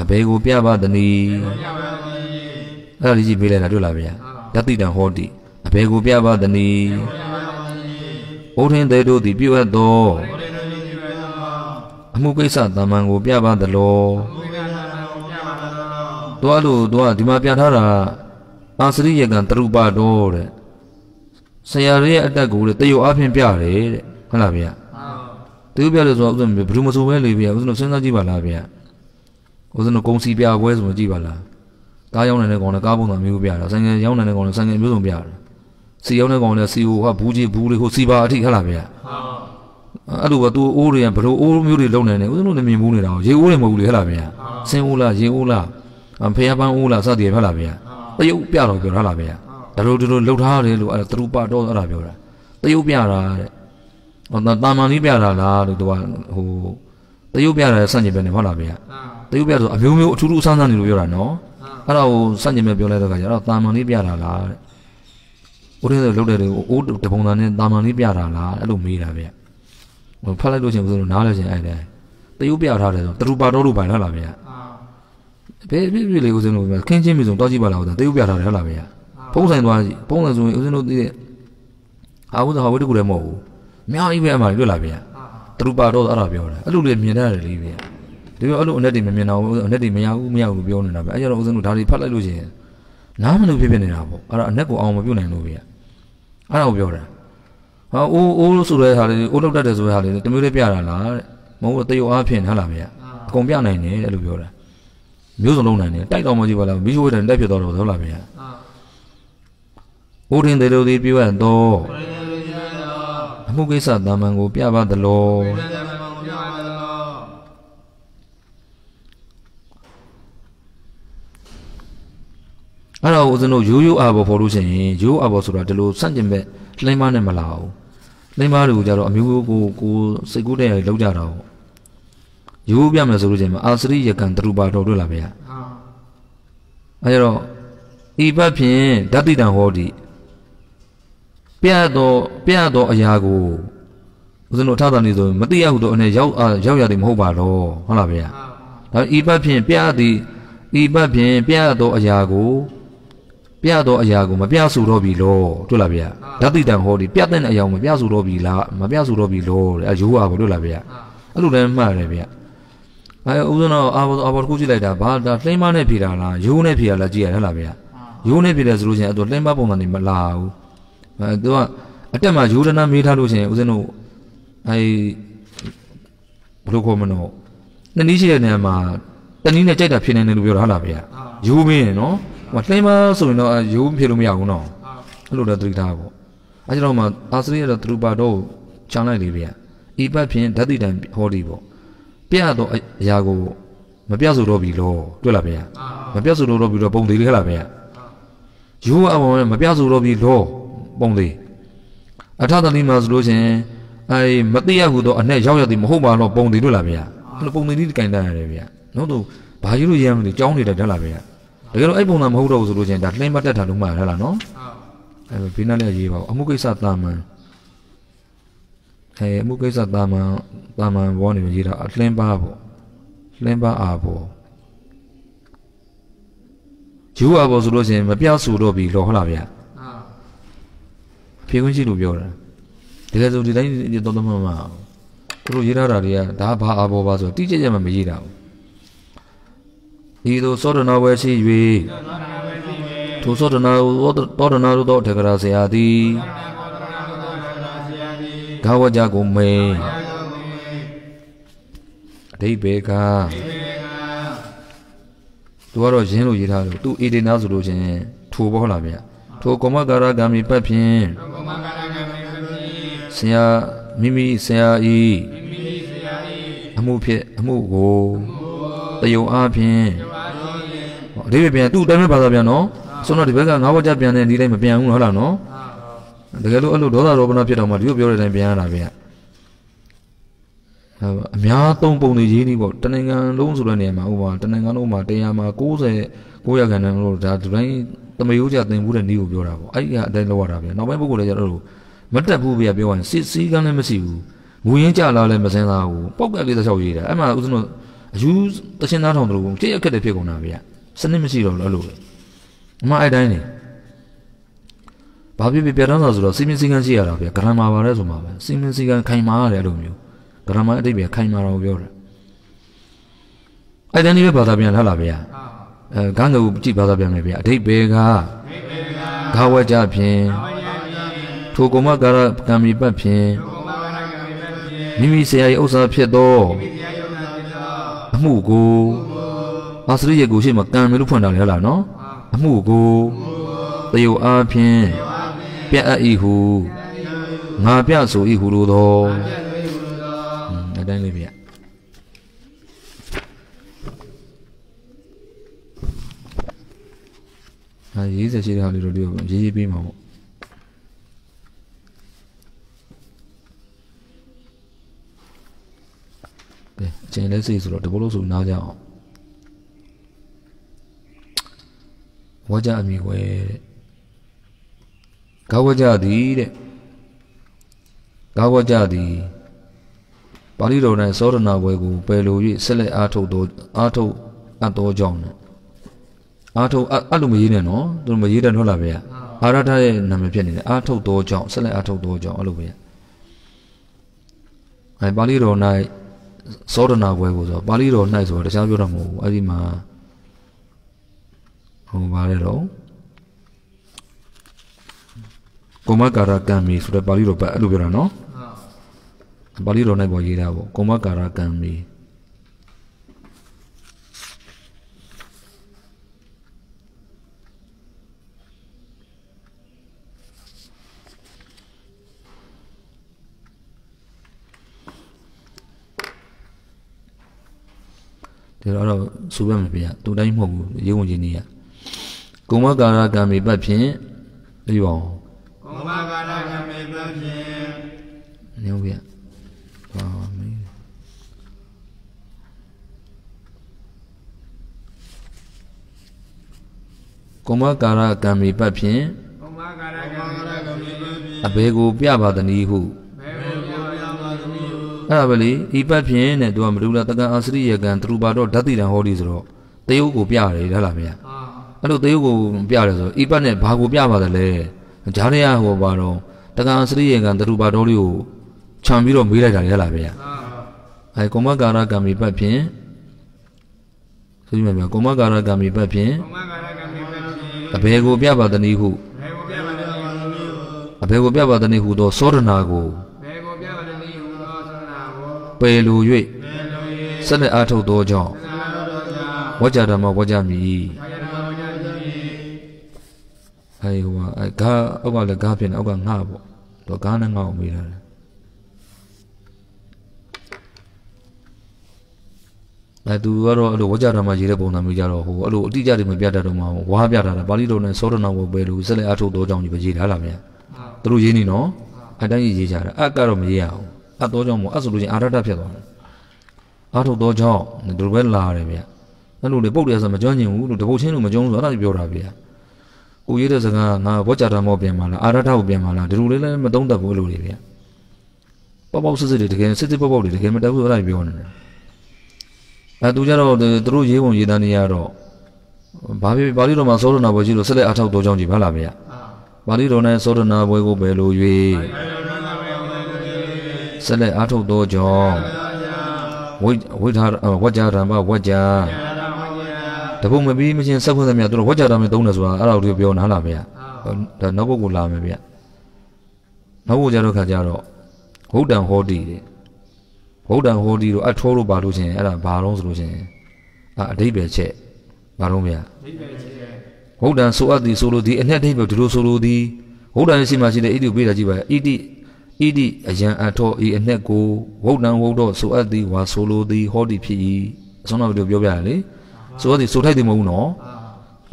အဘေကိုပြပါသည်။အဲ့ဒါလေးကြည့်ပေးလိုက်တာတွေ့လားဗျာ။ယတိတံဟောတိအဘေကိုပြပါသည်။ဩထင်းသေးတို့သည်ပြုတ်အပ်သောဩထင်းအမှုကိစ္စတမန်ကိုပြပါသလိုသွားလို့သွားဒီမှာပြထားတာအာစရိယကံတရုပတော်တဲ့ဆရာရဲ့အတက်ကိုတယုတ်အဖင်ပြတယ်တဲ့ဟုတ်လားဗျာသူပြလို့ဆိုတော့ဥစဉ်ဘယ်သူမဆိုပဲလေဗျာဥစဉ်တို့စဉ်းစားကြည့်ပါလားဗျာဥစဉ်တို့ကုံစီပြပွဲဆိုတော့ကြည့်ပါလားကားရောက်နေတဲ့ကောင်နဲ့ကားပုံစံမျိုးပြတာဆိုင်ငယ်ရောက်နေတဲ့ကောင်နဲ့ဆိုင်ငယ်မျိုးစုံပြတာစီရောက်နေတဲ့ကောင်နဲ့စီဟိုဟာဘူးကြီးဘူးလေးဟိုစီပါအထိဟုတ်လားဗျာဟုတ်အဲ့လိုပဲသူအိုးတွေကဘယ်လိုအိုးမျိုးတွေလုံနေလဲဦးဇင်းတို့လည်းမြင်မှုနေတာကိုရေအိုးတွေမဟုတ်ဘူးလေဟဲ့လားဗျာစင်းအိုးလားရေအိုးလားဖျားပန်းအိုးလားစသည်ဟဲ့လားဗျာတရုပ်ပြတော့ပြောဟဲ့လားဗျာဒါလိုဒီလိုလှုပ်ထားတယ်လို့အဲ့သရူပတော့အဲ့ဒါပြောတာတရုပ်ပြတာတဲ့ဟောတာမန်ကြီးပြတာလားလို့သူကဟိုတရုပ်ပြတာဆန့်ကျင်ပဲနေဟုတ်လားဗျာတရုပ်ပြဆိုအမျိုးမျိုးအထူးထူးဆန်းဆန်းနေလို့ပြောတာနော်အဲ့ဒါကိုဆန့်ကျင်ပဲပြောလိုက်တော့ခါကျတော့တာမန်ကြီးပြတာလားတဲ့ဦးရဲလှုပ်တယ်လို့အိုးတပုံသားနဲ့တာမန်ကြီးပြတာလားအဲ့လိုမေးတာဗျာဖတ်လိုက်လို့ရှင်ဘုရားနားလဲရှင်အဲ့ဒါတယုတ်ပြောက်ထားတယ်ဆိုတရူပါတော်လို့ပိုင်ဟုတ်လားဗျာဘယ်ပြည့်ပြည့်လေးဦးဇင်းတို့ခင်းချင်းပြီဆိုတော့ကြည့်ပါလားဦးဇင်းတယုတ်ပြောက်ထားတယ်ဟုတ်လားဗျာဖုံးဆိုင်သွားဖုံးဆိုင်ဆိုရင်ဦးဇင်းတို့သိတဲ့အာဟုသဟောဝိတ္တကူလည်းမဟုတ်ဘူးအများကြီးပဲအမှန်တွေ့လားဗျာတရူပါတော်အဲ့ဒါပြောတာအဲ့လိုလေမြင်ရတယ်လေဗျာဒီလိုအဲ့လိုအနဲ့တွေမမြင်တော့ဘူးအနဲ့တွေမရဘူးမရဘူးပြောနေတာပဲအဲ့ကြတော့ဦးဇင်းတို့ဒါတွေဖတ်လိုက်လို့ရှင်နားမလို့ဖြစ်ဖြစ်နေတာပေါ့အဲ့တော့အနဲ့ကိုအောင်မပြုတ်နိုင်လို့ဗျာအဲ့ဒါကိုပြောတာဟာအိုးအိုးဆိုတဲ့ဟာလေးအိုးလောက်တတ်တယ်ဆိုတဲ့ဟာလေးတမျိုးလေးပြတာလားတဲ့မဟုတ်ဘူးတရုတ်အားဖြင့်ဟုတ်လားဗျာအကုန်ပြနိုင်တယ်အဲ့လိုပြောတာမျိုးစုံလုံးနိုင်တယ်တိုက်တော်မကြီးပါလားမိရှိုးဝိတ္တန်တိုက်ဖြစ်တော်တော့ဟုတ်လားဗျာဥဒင်းတေလိုသည်ပြုအပ်တော်အမှုကိစ္စတာမန်ကို ပြပါသလောအဲ့တော့ဦးဇင်းတို့ရိုးရိုးအာဘော်ပေါ်လို့ရှိရင်ရိုးအာဘော်ဆိုတာဒီလိုစန့်ကျင်ဘက်လိမ့်မနဲ့မလာဘူးလိမ့်မတွေကိုကြတော့အမျိုးမျိုးကိုကိုစိတ်ကူးတဲ့လောက်ကြတာပေါ့ရိုးပြမယ်ဆိုလို့ချင်းမှာအာစရိယကံတရူပါတော်တွေ့လာဗျာအဲကြတော့ဤဘက်ဖြင့်ဓာတိတံဟောတိပြတော့ပြတော့အရာကိုဦးဇင်းတို့ထတာနေဆိုမတိရဟုတော့အနေရောက်ရောက်ရသည်မဟုတ်ပါတော့ဟုတ်လားဗျာဒါဤဘက်ဖြင့်ပြသည်ဤဘက်ဖြင့်ပြတော့အရာကိုပြတော့အရာကိုမပြဆိုတော့ပြီလို့တွေ့လားဗျာဓာတိတံဟောဒီပြတဲ့အရာကိုမပြဆိုတော့ပြီလားမပြဆိုတော့ပြီလို့အရိုးအားကိုတွေ့လားဗျာအဲ့လိုလည်းမှားတယ်ဗျာအဲဦးဇနောအာဘောအာဘောတစ်ခုကြည့်လိုက်တာဘာဒါလှိမ့်မနဲ့ဖြေတာလားရိုးနဲ့ဖြေတာလားကြည့်ရတယ်ဟဲ့လားဗျာရိုးနဲ့ဖြေတယ်ဆိုလို့ရှိရင်အဲ့တော့လှိမ့်မပုံစံနေမလာဘူးအဲသူကအတက်မှာရိုးဒနာမေးထားလို့ရှိရင်ဦးဇနောအဲဘလို့ခေါ်မလို့နှစ်နည်းရှိတဲ့နေရာမှာတနည်းနဲ့ကြိုက်တာဖြစ်နေတယ်လို့ပြောတာဟဲ့လားဗျာရိုးမင်းနော်ဟိုလှိမဆိုရင်တော့ရိုးဖြစ်လို့မရဘူးနော်အဲ့လိုတော့သတိထားပေါ့အဲ့ကျတော့မှအာစရိယတော့သရူပါတော့ချောင်းလိုက်လေဗျဤပတ်ဖြင့်ဓာတိတံဟောဒီပေါ့ပြတော့အရာကိုမပြဆိုတော့ပြီလို့တွေ့လားဗျာမပြဆိုတော့ပြီတော့ပုံသေးလေးခလားဗျာရိုးအပေါ်မပြဆိုတော့ပြီလို့ပုံသေးအထသတိမှာဆိုလို့ရှင်အဲမသိရဟုတော့အနဲ့ရောက်ရသည်မဟုတ်ပါတော့ပုံသေးတွေ့လားဗျာအဲ့လိုပုံသေးလေးကင်တတ်ရတယ်ဗျာနောက်တော့ဘာကြီးလို့ရမ်းမလို့ကြောင်းနေတယ်တက်လားဗျာတကယ်တော့အဲ့ပုံစံမဟုတ်တော့ဘူးဆိုလို့ချင်းဒါလှိမ့်ပတ်တက်တာလုံးမှဟဲ့လားနော်အဲ့ဘေးနားလည်းရေးပါဘူးအမှုကိစ္စတာမန်အဲအမှုကိစ္စတာမန်တာမန်ဘောနေရေးတာအလှင်းပါပေါ့လှင်းပါအာပေါ့ယူအာပေါ့ဆိုလို့ချင်းမပြောက်ဆိုတော့ပြီလို့ဟုတ်လားဗျာဖြေခွင့်ရှိလို့ပြောတာတကယ်ဆိုဒီတိုင်းတော်တော်မှန်မှသူတို့ရေးထားတာတွေကဒါဘာအာပေါ်ပါဆိုတော့တိကျကျမှမရေးတာဘူးဤသို့သောတနာဝဲရှိ၍ထိုသောတနာသောတနာတို့သောထေကရာဆရာသည်ဂဝကြကိုမေအဓိပေကသူကတော့ရင်းလို့ရေးထားလို့သူအေဒီနာဆိုလို့ချင်းထိုဘောလားဗျထိုကောမကာရဂံမီပတ်ဖြင့်ဆရာမိမိဆရာဤအမှုဖြစ်အမှုကိုတယုံအားဖြင့်အသေးပဲပြန်သူ့အတိုင်းပဲဘာသာပြန်နော်ဆိုတော့ဒီဘက်ကငါးဘောကြပြန်တဲ့ဒီတိုင်းမပြန်ဘူးဟုတ်လားနော်တကယ်လို့အဲ့လိုဒေါသရောပနာဖြစ်တော့မှဒီလိုပြောတဲ့အတိုင်းပြန်ရတာဗျအများသုံးပုံတွေရေးနေပေါ့တနင်္ဂနွေလုံးဆိုတဲ့နေရာမှာဥပမာတနင်္ဂနွေလုံးမှာတရားမှာ90 900ခန်းတန်းလို့ဒါဒီတိုင်းတမယိုးကြသင်မှုတဲ့နေကိုပြောတာပေါ့အဲ့ဒီအတိုင်းလောက်ရတာဗျနောက်ပိုင်းပုဂ္ဂိုလ်လည်းကျတော့မတက်ဘူးဗျပြောရင်စစ်စည်းကမ်းလည်းမရှိဘူးငွေရင်းကြလာလည်းမစင်းသားဘူးပောက်ကလေးတစ်ချောက်ရေးတာအဲ့မှာဥစဉ်တော့အယူတရှင်းသားထောင်တို့ကိုကြည့်ရခက်တယ်ဖြစ်ကုန်တာဗျစနစ်မရှိတော့ဘူးအဲ့လိုပဲအမအဲ့တိုင်းနေဘာဖြစ်ဖြစ်ပြတ်တန်းစာဆိုတော့စီမင်းစည်းကမ်းရှိရတာဗျဂရမ်မာပါတယ်ဆိုမှပဲစီမင်းစည်းကမ်းခိုင်မာရတယ်အဲ့လိုမျိုးဂရမ်မာအတိတ်ပဲခိုင်မာတော့ပြောတာအဲ့တိုင်းလေးပဲဘာသာပြန်လှလာဗျာအဲဂန်းကဘူးကြည့်ဘာသာပြန်မယ်ဗျာအတိတ်ပဲကဂါဝကြဖြင့်ထိုကုမကာရကံမီပတ်ဖြင့်မိမိဆရာ၏ဥစ္စာဖြစ်သောအမှုကိုအာစရိရဲ့ကိုရှိမှကံမျိုးလို့ဖွင့်တာလေဟုတ်လားနော်အမှုကိုတယုတ်အားဖြင့်ပြတ်အပ်ဤဟုငါပြဆိုဤဟုလိုသောအတိုင်းလေးပြအဲရေးစရှိတဲ့ဟာလေးတို့တွေ့အောင်ရေးရေးပေးမှာပေါ့ကဲအချိန်လဲစိတ်ဆိုတော့တဘောလို့ဆိုနားကြအောင်ဝါကြအမိွယ်တဲ့ကာဝကြသည်တဲ့ကာဝကြသည်ပါဠိတော်၌သောဒနာဝယ်ကိုပယ်လို၍ဆက်လက်အားထုတ်သောအားထုတ်အပ်သောကြောင့်နဲ့အားထုတ်အဲ့လိုမရေးနဲ့နော်သူတို့မရေးတတ်တော့လားဗျာအာရထရဲ့နာမည်ဖြစ်နေတယ်အားထုတ်သောကြောင့်ဆက်လက်အားထုတ်သောကြောင့်အဲ့လိုပဲအဲပါဠိတော်၌သောဒနာဝယ်ကိုဆိုပါဠိတော်၌ဆိုတော့တခြားပြောတာမဟုတ်ဘူးအဲ့ဒီမှာဟိုဘာလဲတော့ကောမကာရကံမီဆိုတဲ့ပါဠိတော်ပဲအဲ့လိုပြောတာနော်ပါဠိတော်၌ပေါ်ရေးတာပေါ့ကောမကာရကံမီဒါတော့ဆိုရမှာပြရတူတိုင်းမဟုတ်ဘူးရေဝင်ခြင်းနေရကုမကာရကံမိပတ်ဖြင့်ပြီးပါအောင်ကုမကာရကံမိပတ်ဖြင့်နည်းဟုတ်ပြပါမင်းကုမကာရကံမိပတ်ဖြင့်ကုမကာရကံမိပတ်ဖြင့်အဘေကိုပြပါသနည်းဟုအဲ့ဒါပဲလေဤပတ်ဖြင့်နဲ့သူကမလူလာတက္ကအာစရိယကံသူပါတော့ဓာတိတံဟောဒီဆိုတော့တယုတ်ကိုပြရတယ်ဟဲ့လားမင်းအဲ့လိုသေကိုပြတယ်ဆိုအီပတ်နဲ့ဘာကိုပြပါသလဲဂျားရရဟောပါတော့တက္ကံစရိယေကံတရူပါတော်လေးကိုခြံပြီးတော့မေးလိုက်တာလေဟလားဗျာအဲကောမကာရကံမီပတ်ဖြင့်ဆိုပြီးမှဗျာကောမကာရကံမီပတ်ဖြင့်အဘယ်ကိုပြပါသနည်းဟုအဘယ်ကိုပြပါသနည်းဟုသောသောဒနာကိုပယ်လို၍ဆက်လက်အားထုတ်သောကြောင့်ဝကြဓမ္မဝကြမိ၏အဲဟိုကအဲဂါအောက်ကလည်းဂါဖြစ်နေအောက်ကငါပေါ့သူကဂါနဲ့ငါ့ကိုမေးတာလေအဲသူကတော့အဲ့လိုဝကြဓမ္မရေးတဲ့ပုံစံမျိုးကြတော့ဟိုအဲ့လိုအတိအကျတွေမပြတတ်တော့မှဝါပြတာလားပါဠိတော်နဲ့သောတနာဝပဲလို့ဆက်လက်အထုတ်တော်ကြောင့်ကြီးပဲရေးထားလားဗျာသူတို့ရေးနေနော်အတိုင်းရေးကြတာအကတော့မရေးရအောင်အတော်ကြောင့်မို့အဲ့ဆိုလို့ချင်းအာရတဖြစ်သွားတယ်အထုတ်တော်ကြောင့်ဒီလိုပဲလာရတယ်ဗျာအဲ့လိုလေပုတ်တယ်ဆိုမကြွညင်ဘူးလို့တပုတ်ချင်းလို့မကြုံဘူးဆိုအဲ့ဒါပြောတာဗျာဦးရတဲ့စကားကငါဘောကြတာမော့ပြန်ပါလားအာရထကိုပြန်ပါလားဒီလိုလေးလည်းမသုံးတတ်ဘူးလို့တွေဗျပေါပေါစစ်စစ်တွေတကယ်စစ်စစ်ပေါပေါတွေတကယ်မတတ်ဘူးအဲ့ဒါပြောနေတယ်အဲသူကြတော့သူတို့ရေးပုံရေးသားနေရတော့ဘာဖြစ်ပါဠိတော်မှာသောဒနာပွဲရှိလို့ဆက်လက်အထောက်တော်ကြောင့်ကြည်ပါလားဗျာပါဠိတော်နဲ့သောဒနာပွဲကိုပဲလို့၍ဆက်လက်အထောက်တော်ကြောင့်ဝိဝိထာဝကြဓမ္မဝကြတပုတ်မပြီးမချင်းဆက်ခွင့်သမျှသူတို့ဝက်ကြတာမျိုးသုံးတယ်ဆိုတာအဲ့ဒါတို့ပြောနားလားဗျာဒါနောက်ပုတ်ကိုလာမယ်ဗျာနောက်ပုတ်ကြတော့ခါကြတော့ဘုဒ္ဓံဟောတိတဲ့ဘုဒ္ဓံဟောတိတို့အထောတို့ပါလို့ချင်းအဲ့ဒါဘာလုံးဆိုလို့ချင်းအအဓိပ္ပာယ်ချက်ဘာလုံးဗျာအဓိပ္ပာယ်ချက်ဘုဒ္ဓံဆိုအပ်သည်ဆိုလိုသည်အနှစ်အဓိပ္ပာယ်ဒီလိုဆိုလိုသည်ဘုဒ္ဓံရှိမှရှိတဲ့ဣတိပေးတာကြည့်ပါဣတိဣတိအယံအထောဤအနှစ်ကိုဘုဒ္ဓံဝုဒ္ဓဆိုအပ်သည်ဝါဆိုလိုသည်ဟောတိဖြစ်၏အဆုံးတော့ပြောပြရလေဆိုအပ်သည်ဆိုထိုက်သည်မဟုတ်ဘူးနော်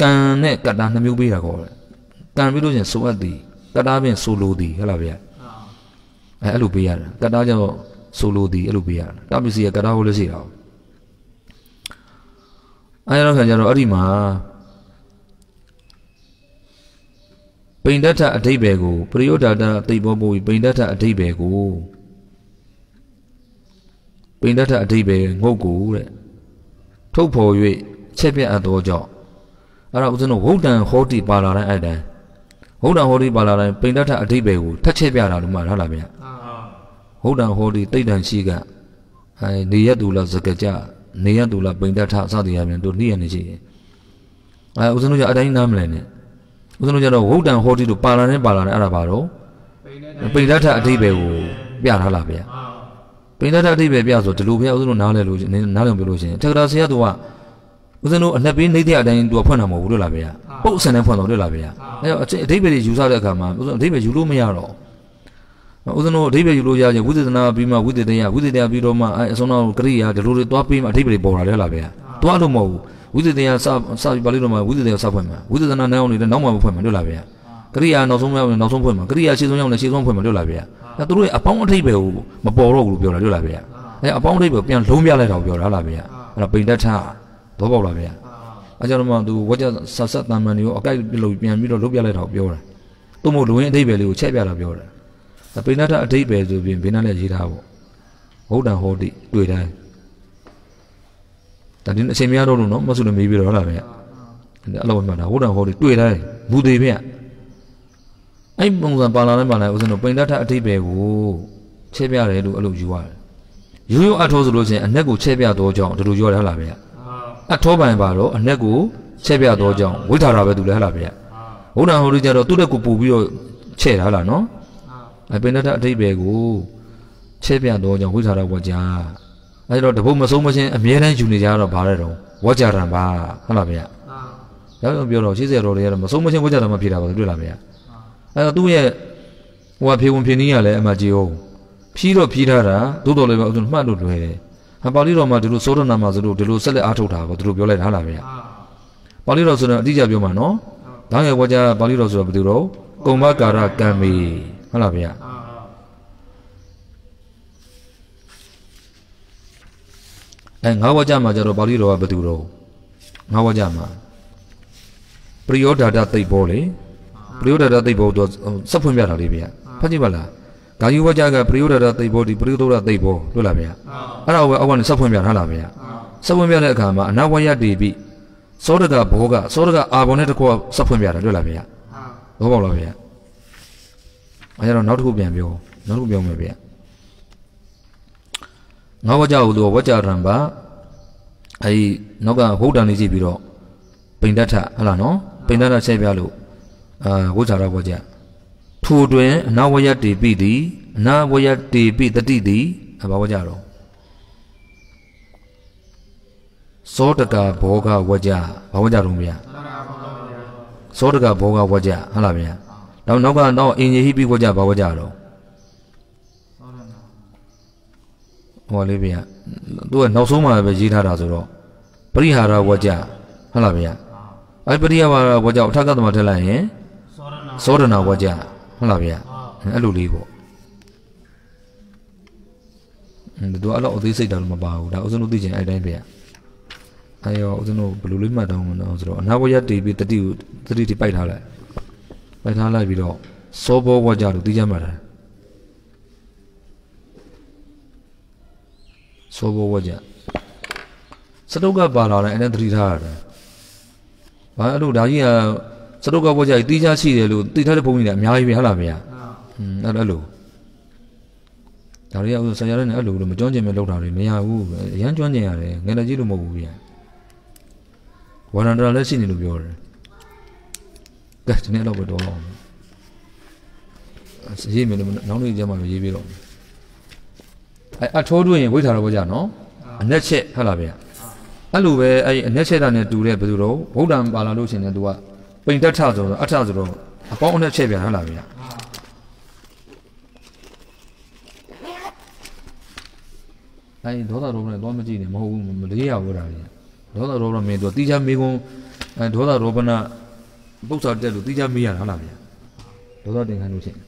ကံနဲ့ကတ္တာနှစ်မျိုးပေးတာကောလေကံပြီးလို့ရှင်ဆိုအပ်သည်ကတ္တာပြင်ဆိုလိုသည်ဟုတ်လားဗျအဲအဲ့လိုပေးရတာကတ္တာကြောင့်ဆိုလိုသည်အဲ့လိုပေးရတာတာပစ္စည်းကကတ္တာဟုတ်လို့ရှိတာအဲတော့ခါကျတော့အဲ့ဒီမှာပိန်တထအဓိပ္ပယ်ကို ပရိယောဒတာသိဘောပို့ပြီးပိန်တထအဓိပ္ပယ်ကိုပိန်တထအဓိပ္ပယ်ငုတ်ကိုတဲ့ထုတ်ဖော်၍ချက်ပြတ်အပ်သောကြောင့်အဲ့ဒါဦးဇင်းတို့ဝုဒ္ဒံဟောတိပါလာတိုင်းအဲ့တိုင်းဝုဒ္ဒံဟောတိပါလာတိုင်းပိဋကထအတိပ္ပယ်ကိုထက်ချက်ပြတာလို့မှတ်ထားလားဗျာဝုဒ္ဒံဟောတိတိတ်တန်ရှိကအဲနေရတူလားစကကြနေရတူလားပိဋကထအစတရားပြန်တို့နှိရနေရှိရင်အဲဦးဇင်းတို့ကြအတိုင်းနားမလည်နဲ့ဦးဇင်းတို့ကြတော့ဝုဒ္ဒံဟောတိတို့ပါလာတိုင်းပါလာတိုင်းအဲ့ဒါပါတော့ပိဋကထအတိပ္ပယ်ကိုပြထားလားဗျာပိဋကထအတိပ္ပယ်ပြဆိုဒီလိုဘုရားဦးဇင်းတို့နားလည်လို့နားလည်ပြောလို့ရှိရင်ထေရဆရာတို့ကဦးဇင်းတို့အလက်ပေးနှိမ့်တဲ့အတိုင်းသူကဖွင့်တာမဟုတ်ဘူးလို့လားဗျာပုတ်ဆန်တဲ့ဖွင့်တော့လို့လားဗျာအဲတော့အတိပ္ပယ်တွေယူဆတဲ့အခါမှာဦးဇင်းအတိပ္ပယ်ယူလို့မရတော့ဦးဇင်းတို့အတိပ္ပယ်ယူလို့ရရင်ဝိသေသနာပြီးမှဝိသေတယဝိသေတယပြီးတော့မှအဲအဆုံးတော့ကရိယာဒီလိုတွေသွားပြီးမှအတိပ္ပယ်တွေပေါ်လာတယ်လားဗျာသွားလို့မဟုတ်ဘူးဝိသေတယစစပြီးပါလို့တော့မှဝိသေတယစဖွင့်မှာဝိသေသနာနောက်အောင်နေတယ်နောက်မှမဖွင့်မှာလို့လားဗျာကရိယာနောက်ဆုံးရောက်ရင်နောက်ဆုံးဖွင့်မှာကရိယာရှေ့ဆုံးရောက်ရင်ရှေ့ဆုံးဖွင့်မှာလို့လားဗျာအဲသူတို့ရဲ့အပေါင်းအထိပ္ပယ်ကိုမပေါ်တော့ဘူးလို့ပြောတာလို့လားဗျာအဲအပေါင်းအထိပ္ပယ်ပြန်လုံးပြလိုက်တာကိုပြောတာလားဗျာအဲ့တော့ပိန်တတ်ထားဘောပေါက်လားဗျာအဲကြောင့်မှသူဝကြဆတ်ဆတ်တန်မန်တွေကိုအကိုက်ပြလို့ပြန်ပြီးတော့လုတ်ပြလိုက်တော့ပြောတာသူ့မို့လူရင်းအဓိပ္ပာယ်လေးကိုချက်ပြတာပြောတာဒါပိဏဋ္ဌအဓိပ္ပာယ်ဆိုပြီးဘေးနားလည်းရေးထားပေါ့ဘုဒ္ဓဟောတိတွေ့တိုင်းဒါဒီအချိန်များတော့လို့နော်မဆုလည်းမေးပြီးတော့ဟုတ်လားဗျာအဲ့လိုပဲမှတ်တာဘုဒ္ဓဟောတိတွေ့တိုင်းဘူးသေးဗျာအဲ့ပုံစံပါလာတဲ့ပါလာဦးဇင်းတို့ပိဏဋ္ဌအဓိပ္ပာယ်ကိုချက်ပြတယ်လို့အဲ့လိုယူရတယ်ရိုးရိုးအထောဆိုလို့ချင်းအ낵ကိုချက်ပြတော့ကြောင်းဒီလိုပြောရတာလားဗျာအထောပိုင်ပါတော့အ낵ကိုချက်ပြတော့ကြောင်းဝိထာတာပဲသူလဲဟလားဗျာဘုရားဟောလို့ကြတော့သူ့တက်ကိုပူပြီးတော့ချက်ထားလားနော်အပင်တထအထိပယ်ကိုချက်ပြတော့ကြောင်းဝိထာတာဝကြာအဲတော့တပုတ်မဆုံးမချင်းအမြဲတမ်းယူနေကြတော့ဗားရတော့ဝကြာတံပါဟလားဗျာရောက်ရောက်ပြောတော့ရှေ့ဆရာတော်တွေကတော့မဆုံးမချင်းဝကြာတံမဖြစ်တာပါတွေ့လားဗျာအဲတော့သူ့ရဲ့ဟိုကဖြေဝင်ဖြင်းကြီးကလည်းအမကြီးဟုတ်ဖြီးတော့ဖြီးထားတာသို့တော်လည်းပဲအမှတ်လို့လွယ်တယ်ပါဠိတော်မှာဒီလိုသောဒနာမှာဆိုလို့ဒီလိုဆက်လက်အားထုတ်တာကိုသူတို့ပြောလိုက်တာဟုတ်လားဗျာပါဠိတော်ဆိုတော့အတိအကျပြောမှာနော်ဒါငယ်ဝါကြပါဠိတော်ဆိုတော့ဘယ်သူတော့ကုံမကာရကံမီဟုတ်လားဗျာအဲငါးဝါကြမှာကျတော့ပါဠိတော်ကဘယ်သူတော့ငါးဝါကြမှာပရိယောဒါဒသိပ်ဘောလေပရိယောဒါဒသိပ်ဘောတော့ဆက်ဖွင့်ပြတာလေးဗျာဖတ်ကြည့်ပါလားဒါယူဝကြကပရိယောဒရသိဘောဒီပရိယောဒရသိဘောလို့လားဗျာအဲ့ဒါကိုပဲအောက်ကနေဆက်ဖွင့်ပြထားလားဗျာဆက်ဖွင့်ပြတဲ့အခါမှာအနာဝယတေပိသောဒကဘောကသောဒကအာဘောနဲ့တကွဆက်ဖွင့်ပြတာလို့လားဗျာဟုတ်ပါလားဗျာအဲ့တော့နောက်တစ်ခုပြန်ပြောနောက်တစ်ခုပြောမယ်ဗျာနောက်ဝကြဟုလို့ဝကြရံပါအဲ့ဒီနောက်ကဟုတ်တန်လေးကြည့်ပြီးတော့ပိန်တတ်ထဟလားနော်ပိန်တတ်ထဆက်ပြလို့အာဝိဇ္ဇာရဘောကြထိုတွင်အနာဝယတေပိသည်အနာဝယတေပိတတိသည်အဘာဝကြတော့သောတကဘောဂဝကြဘာဝကြတော့မရသောတကဘောဂဝကြဟုတ်လားဗျာနောက်နောက်ကတော့အင်ဂျီဟိပိဝကြဘာဝကြတော့ဟောလေးဗျာသူကနောက်ဆုံးမှပဲရေးထားတာဆိုတော့ပရိဟာရဝကြဟုတ်လားဗျာအဲပရိဟာရဝကြအထက်ကသမထက်လိုက်ရင်သောရဏဝကြဟုတ်လားဗျအဲ့လိုလေးပေါ့ဘယ်သူအဲ့လိုအသေးစိတ်တာလို့မပါဘူးဒါဦးဇင်းတို့သိချင်အဲ့တိုင်းပဲအဲ့ရောဦးဇင်းတို့ဘယ်လိုလေးမှတ်တောင်းမလို့ဆိုတော့အနာဝရတေပြီးတတိကိုတတိတိပိုက်ထားလိုက်ပိုက်ထားလိုက်ပြီးတော့စောဘောဝကြလို့သိကြမှာလားစောဘောဝကြစတုကပါလာတယ်အဲ့ဒါတတိထားရတယ်ဘာအဲ့လိုဒါကြီးကစတုကဘောကြကြီးတီးခြားရှိတယ်လို့တီးထားတဲ့ဘုံကြီးလည်းအများကြီးပဲဟုတ်လားဗျာอืมအဲ့လိုဒါတွေကဆရာလည်းအဲ့လိုလို့မကြွန့်ကျင်မဲ့လောက်တာတွေမရဘူးအရန်ကြွန့်ကျင်ရတယ်ငယ်တကြီးလို့မဟုတ်ဘူးဗျာဝရန္တရာလည်းရှိနေလို့ပြောတယ်ကဲဒီနေ့တော့ပဲတော်တော့ရေးမယ်လို့နောက်နေ့ကျမှရေးပြတော့အဲအထိုးတွင်းရင်ဝိထာတော့ကြာနော်အနက်ချက်ဟုတ်လားဗျာအဲ့လိုပဲအဲ့အနက်ချက်တာနဲ့တူတဲ့ဘယ်သူတော့ဗုဒ္ဓံပါလာလို့ရှင်တဲ့သူကပိန်တထဆိုတော့အထဆိုတော့အပေါင်းအနှက်ချက်ပြန်ဟုတ်လားဗျာအဲဒီဒေါသရောဘနဲ့တော့မကြည့်နဲ့မဟုတ်ဘူးမလေးရဘူးဒါကြီးဒေါသရောဘမင်းတို့တီချာမေကွန်အဲဒေါသရောဘနာပု္ပ္ပာတက်လို့တီချာမေးရတာဟုတ်လားဗျာဒေါသတင်ခံလို့ချင်း